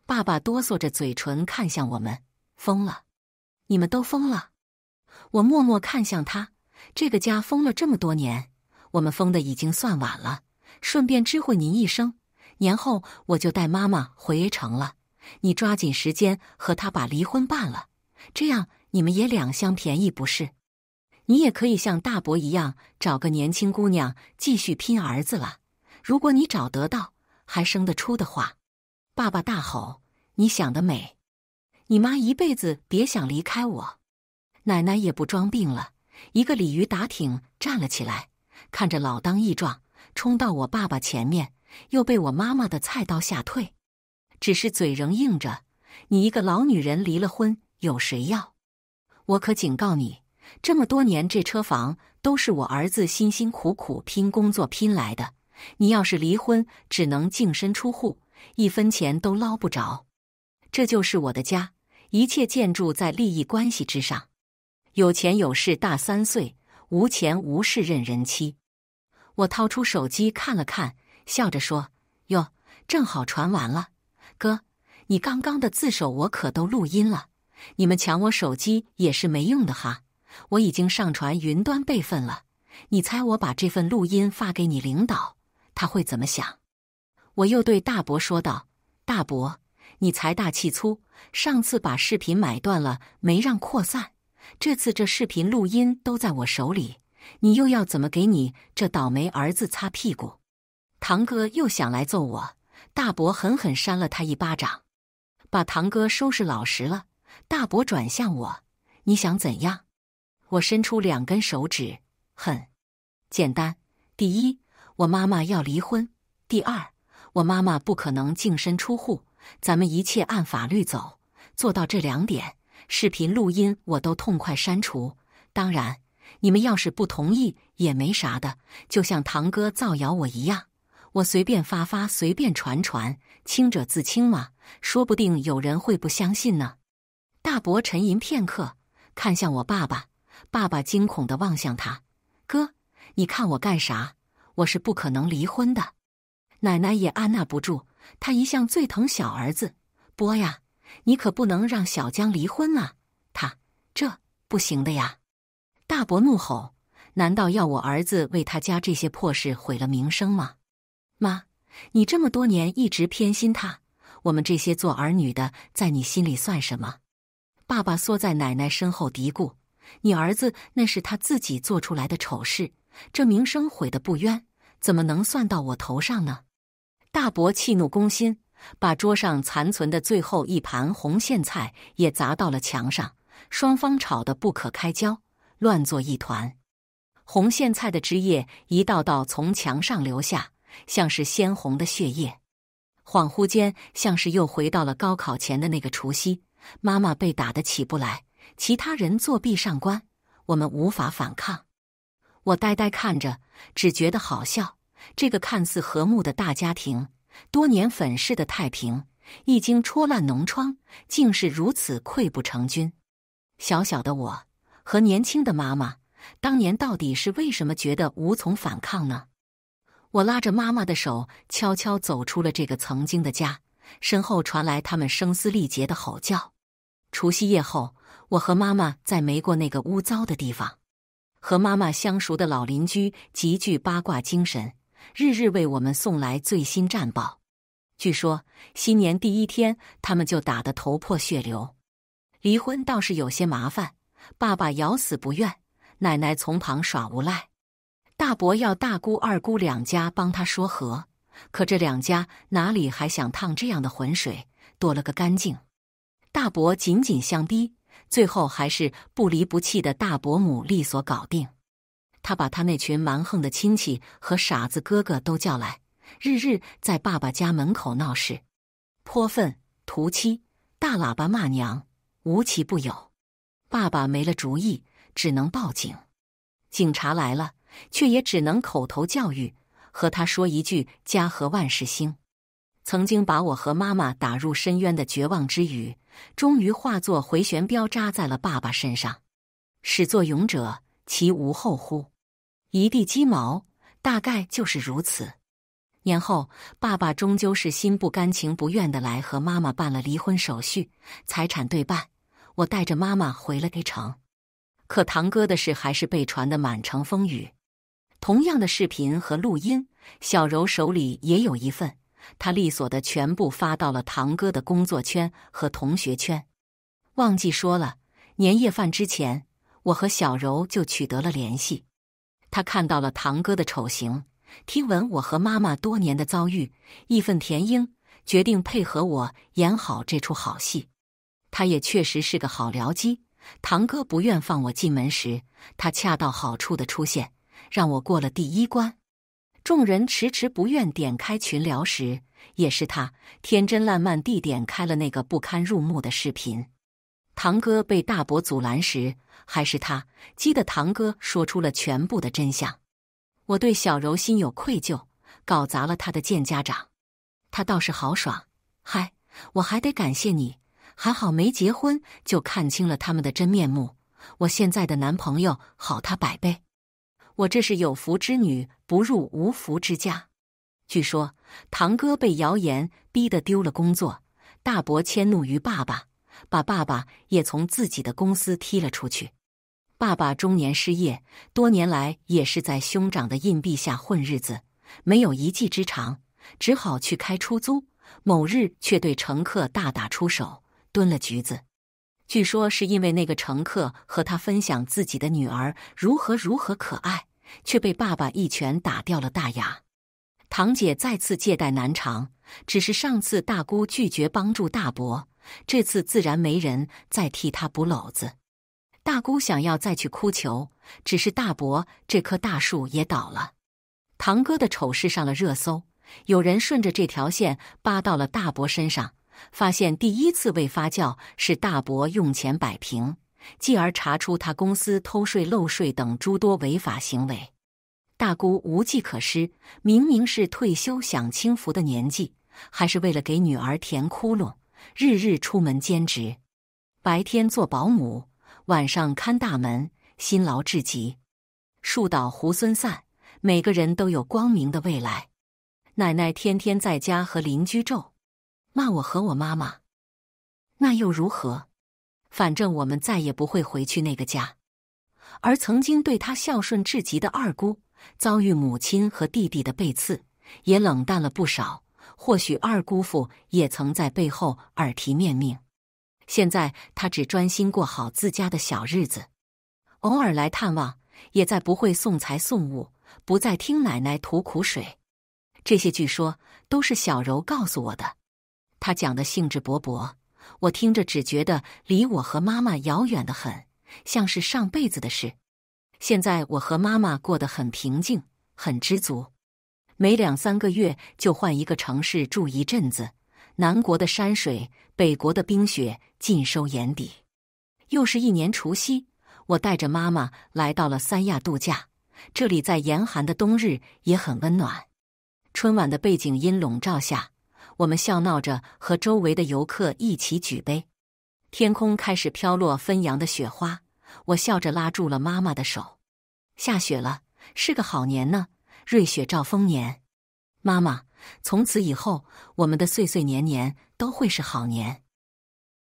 爸爸哆嗦着嘴唇看向我们：“疯了，你们都疯了！”我默默看向他，这个家疯了这么多年，我们疯的已经算晚了。顺便知会您一声。年后我就带妈妈回城了，你抓紧时间和他把离婚办了，这样你们也两相便宜不是？你也可以像大伯一样找个年轻姑娘继续拼儿子了。如果你找得到还生得出的话，爸爸大吼：“你想得美！你妈一辈子别想离开我！”奶奶也不装病了，一个鲤鱼打挺站了起来，看着老当益壮，冲到我爸爸前面。又被我妈妈的菜刀吓退，只是嘴仍硬着。你一个老女人离了婚，有谁要？我可警告你，这么多年这车房都是我儿子辛辛苦苦拼工作拼来的。你要是离婚，只能净身出户，一分钱都捞不着。这就是我的家，一切建筑在利益关系之上。有钱有势大三岁，无钱无势任人欺。我掏出手机看了看。笑着说：“哟，正好传完了，哥，你刚刚的自首我可都录音了。你们抢我手机也是没用的哈，我已经上传云端备份了。你猜我把这份录音发给你领导，他会怎么想？”我又对大伯说道：“大伯，你财大气粗，上次把视频买断了，没让扩散。这次这视频录音都在我手里，你又要怎么给你这倒霉儿子擦屁股？”堂哥又想来揍我，大伯狠狠扇了他一巴掌，把堂哥收拾老实了。大伯转向我：“你想怎样？”我伸出两根手指：“很简单，第一，我妈妈要离婚；第二，我妈妈不可能净身出户。咱们一切按法律走，做到这两点，视频录音我都痛快删除。当然，你们要是不同意也没啥的，就像堂哥造谣我一样。”我随便发发，随便传传，清者自清嘛，说不定有人会不相信呢。大伯沉吟片刻，看向我爸爸，爸爸惊恐的望向他，哥，你看我干啥？我是不可能离婚的。奶奶也按捺不住，她一向最疼小儿子，波呀，你可不能让小江离婚啊！他这不行的呀！大伯怒吼：难道要我儿子为他家这些破事毁了名声吗？妈，你这么多年一直偏心他，我们这些做儿女的在你心里算什么？爸爸缩在奶奶身后嘀咕：“你儿子那是他自己做出来的丑事，这名声毁得不冤，怎么能算到我头上呢？”大伯气怒攻心，把桌上残存的最后一盘红线菜也砸到了墙上。双方吵得不可开交，乱作一团，红线菜的汁液一道道从墙上流下。像是鲜红的血液，恍惚间，像是又回到了高考前的那个除夕。妈妈被打得起不来，其他人作弊上官，我们无法反抗。我呆呆看着，只觉得好笑。这个看似和睦的大家庭，多年粉饰的太平，一经戳烂脓疮，竟是如此溃不成军。小小的我和年轻的妈妈，当年到底是为什么觉得无从反抗呢？我拉着妈妈的手，悄悄走出了这个曾经的家，身后传来他们声嘶力竭的吼叫。除夕夜后，我和妈妈再没过那个污糟的地方。和妈妈相熟的老邻居极具八卦精神，日日为我们送来最新战报。据说新年第一天，他们就打得头破血流。离婚倒是有些麻烦，爸爸咬死不愿，奶奶从旁耍无赖。大伯要大姑、二姑两家帮他说和，可这两家哪里还想趟这样的浑水，躲了个干净。大伯紧紧相逼，最后还是不离不弃的大伯母力所搞定。他把他那群蛮横的亲戚和傻子哥哥都叫来，日日在爸爸家门口闹事，泼粪、涂漆、大喇叭骂娘，无奇不有。爸爸没了主意，只能报警。警察来了。却也只能口头教育，和他说一句“家和万事兴”。曾经把我和妈妈打入深渊的绝望之语，终于化作回旋镖扎在了爸爸身上。始作俑者，其无后乎？一地鸡毛，大概就是如此。年后，爸爸终究是心不甘情不愿的来和妈妈办了离婚手续，财产对半。我带着妈妈回了 K 城，可堂哥的事还是被传得满城风雨。同样的视频和录音，小柔手里也有一份。她利索的全部发到了堂哥的工作圈和同学圈。忘记说了，年夜饭之前，我和小柔就取得了联系。她看到了堂哥的丑行，听闻我和妈妈多年的遭遇，义愤填膺，决定配合我演好这出好戏。他也确实是个好僚机。堂哥不愿放我进门时，他恰到好处的出现。让我过了第一关。众人迟迟不愿点开群聊时，也是他天真烂漫地点开了那个不堪入目的视频。堂哥被大伯阻拦时，还是他激得堂哥说出了全部的真相。我对小柔心有愧疚，搞砸了他的见家长。他倒是豪爽，嗨，我还得感谢你，还好没结婚就看清了他们的真面目。我现在的男朋友好他百倍。我这是有福之女不入无福之家。据说堂哥被谣言逼得丢了工作，大伯迁怒于爸爸，把爸爸也从自己的公司踢了出去。爸爸中年失业，多年来也是在兄长的硬币下混日子，没有一技之长，只好去开出租。某日却对乘客大打出手，蹲了局子。据说是因为那个乘客和他分享自己的女儿如何如何可爱，却被爸爸一拳打掉了大牙。堂姐再次借贷难偿，只是上次大姑拒绝帮助大伯，这次自然没人再替他补篓子。大姑想要再去哭求，只是大伯这棵大树也倒了。堂哥的丑事上了热搜，有人顺着这条线扒到了大伯身上。发现第一次未发酵是大伯用钱摆平，继而查出他公司偷税漏税等诸多违法行为。大姑无计可施，明明是退休享清福的年纪，还是为了给女儿填窟窿，日日出门兼职，白天做保姆，晚上看大门，辛劳至极。树倒猢狲散，每个人都有光明的未来。奶奶天天在家和邻居咒。骂我和我妈妈，那又如何？反正我们再也不会回去那个家。而曾经对他孝顺至极的二姑，遭遇母亲和弟弟的背刺，也冷淡了不少。或许二姑父也曾在背后耳提面命。现在他只专心过好自家的小日子，偶尔来探望，也再不会送财送物，不再听奶奶吐苦水。这些据说都是小柔告诉我的。他讲的兴致勃勃，我听着只觉得离我和妈妈遥远的很，像是上辈子的事。现在我和妈妈过得很平静，很知足，每两三个月就换一个城市住一阵子，南国的山水，北国的冰雪，尽收眼底。又是一年除夕，我带着妈妈来到了三亚度假，这里在严寒的冬日也很温暖。春晚的背景音笼罩下。我们笑闹着和周围的游客一起举杯，天空开始飘落纷扬的雪花。我笑着拉住了妈妈的手，下雪了，是个好年呢，瑞雪兆丰年。妈妈，从此以后，我们的岁岁年年都会是好年。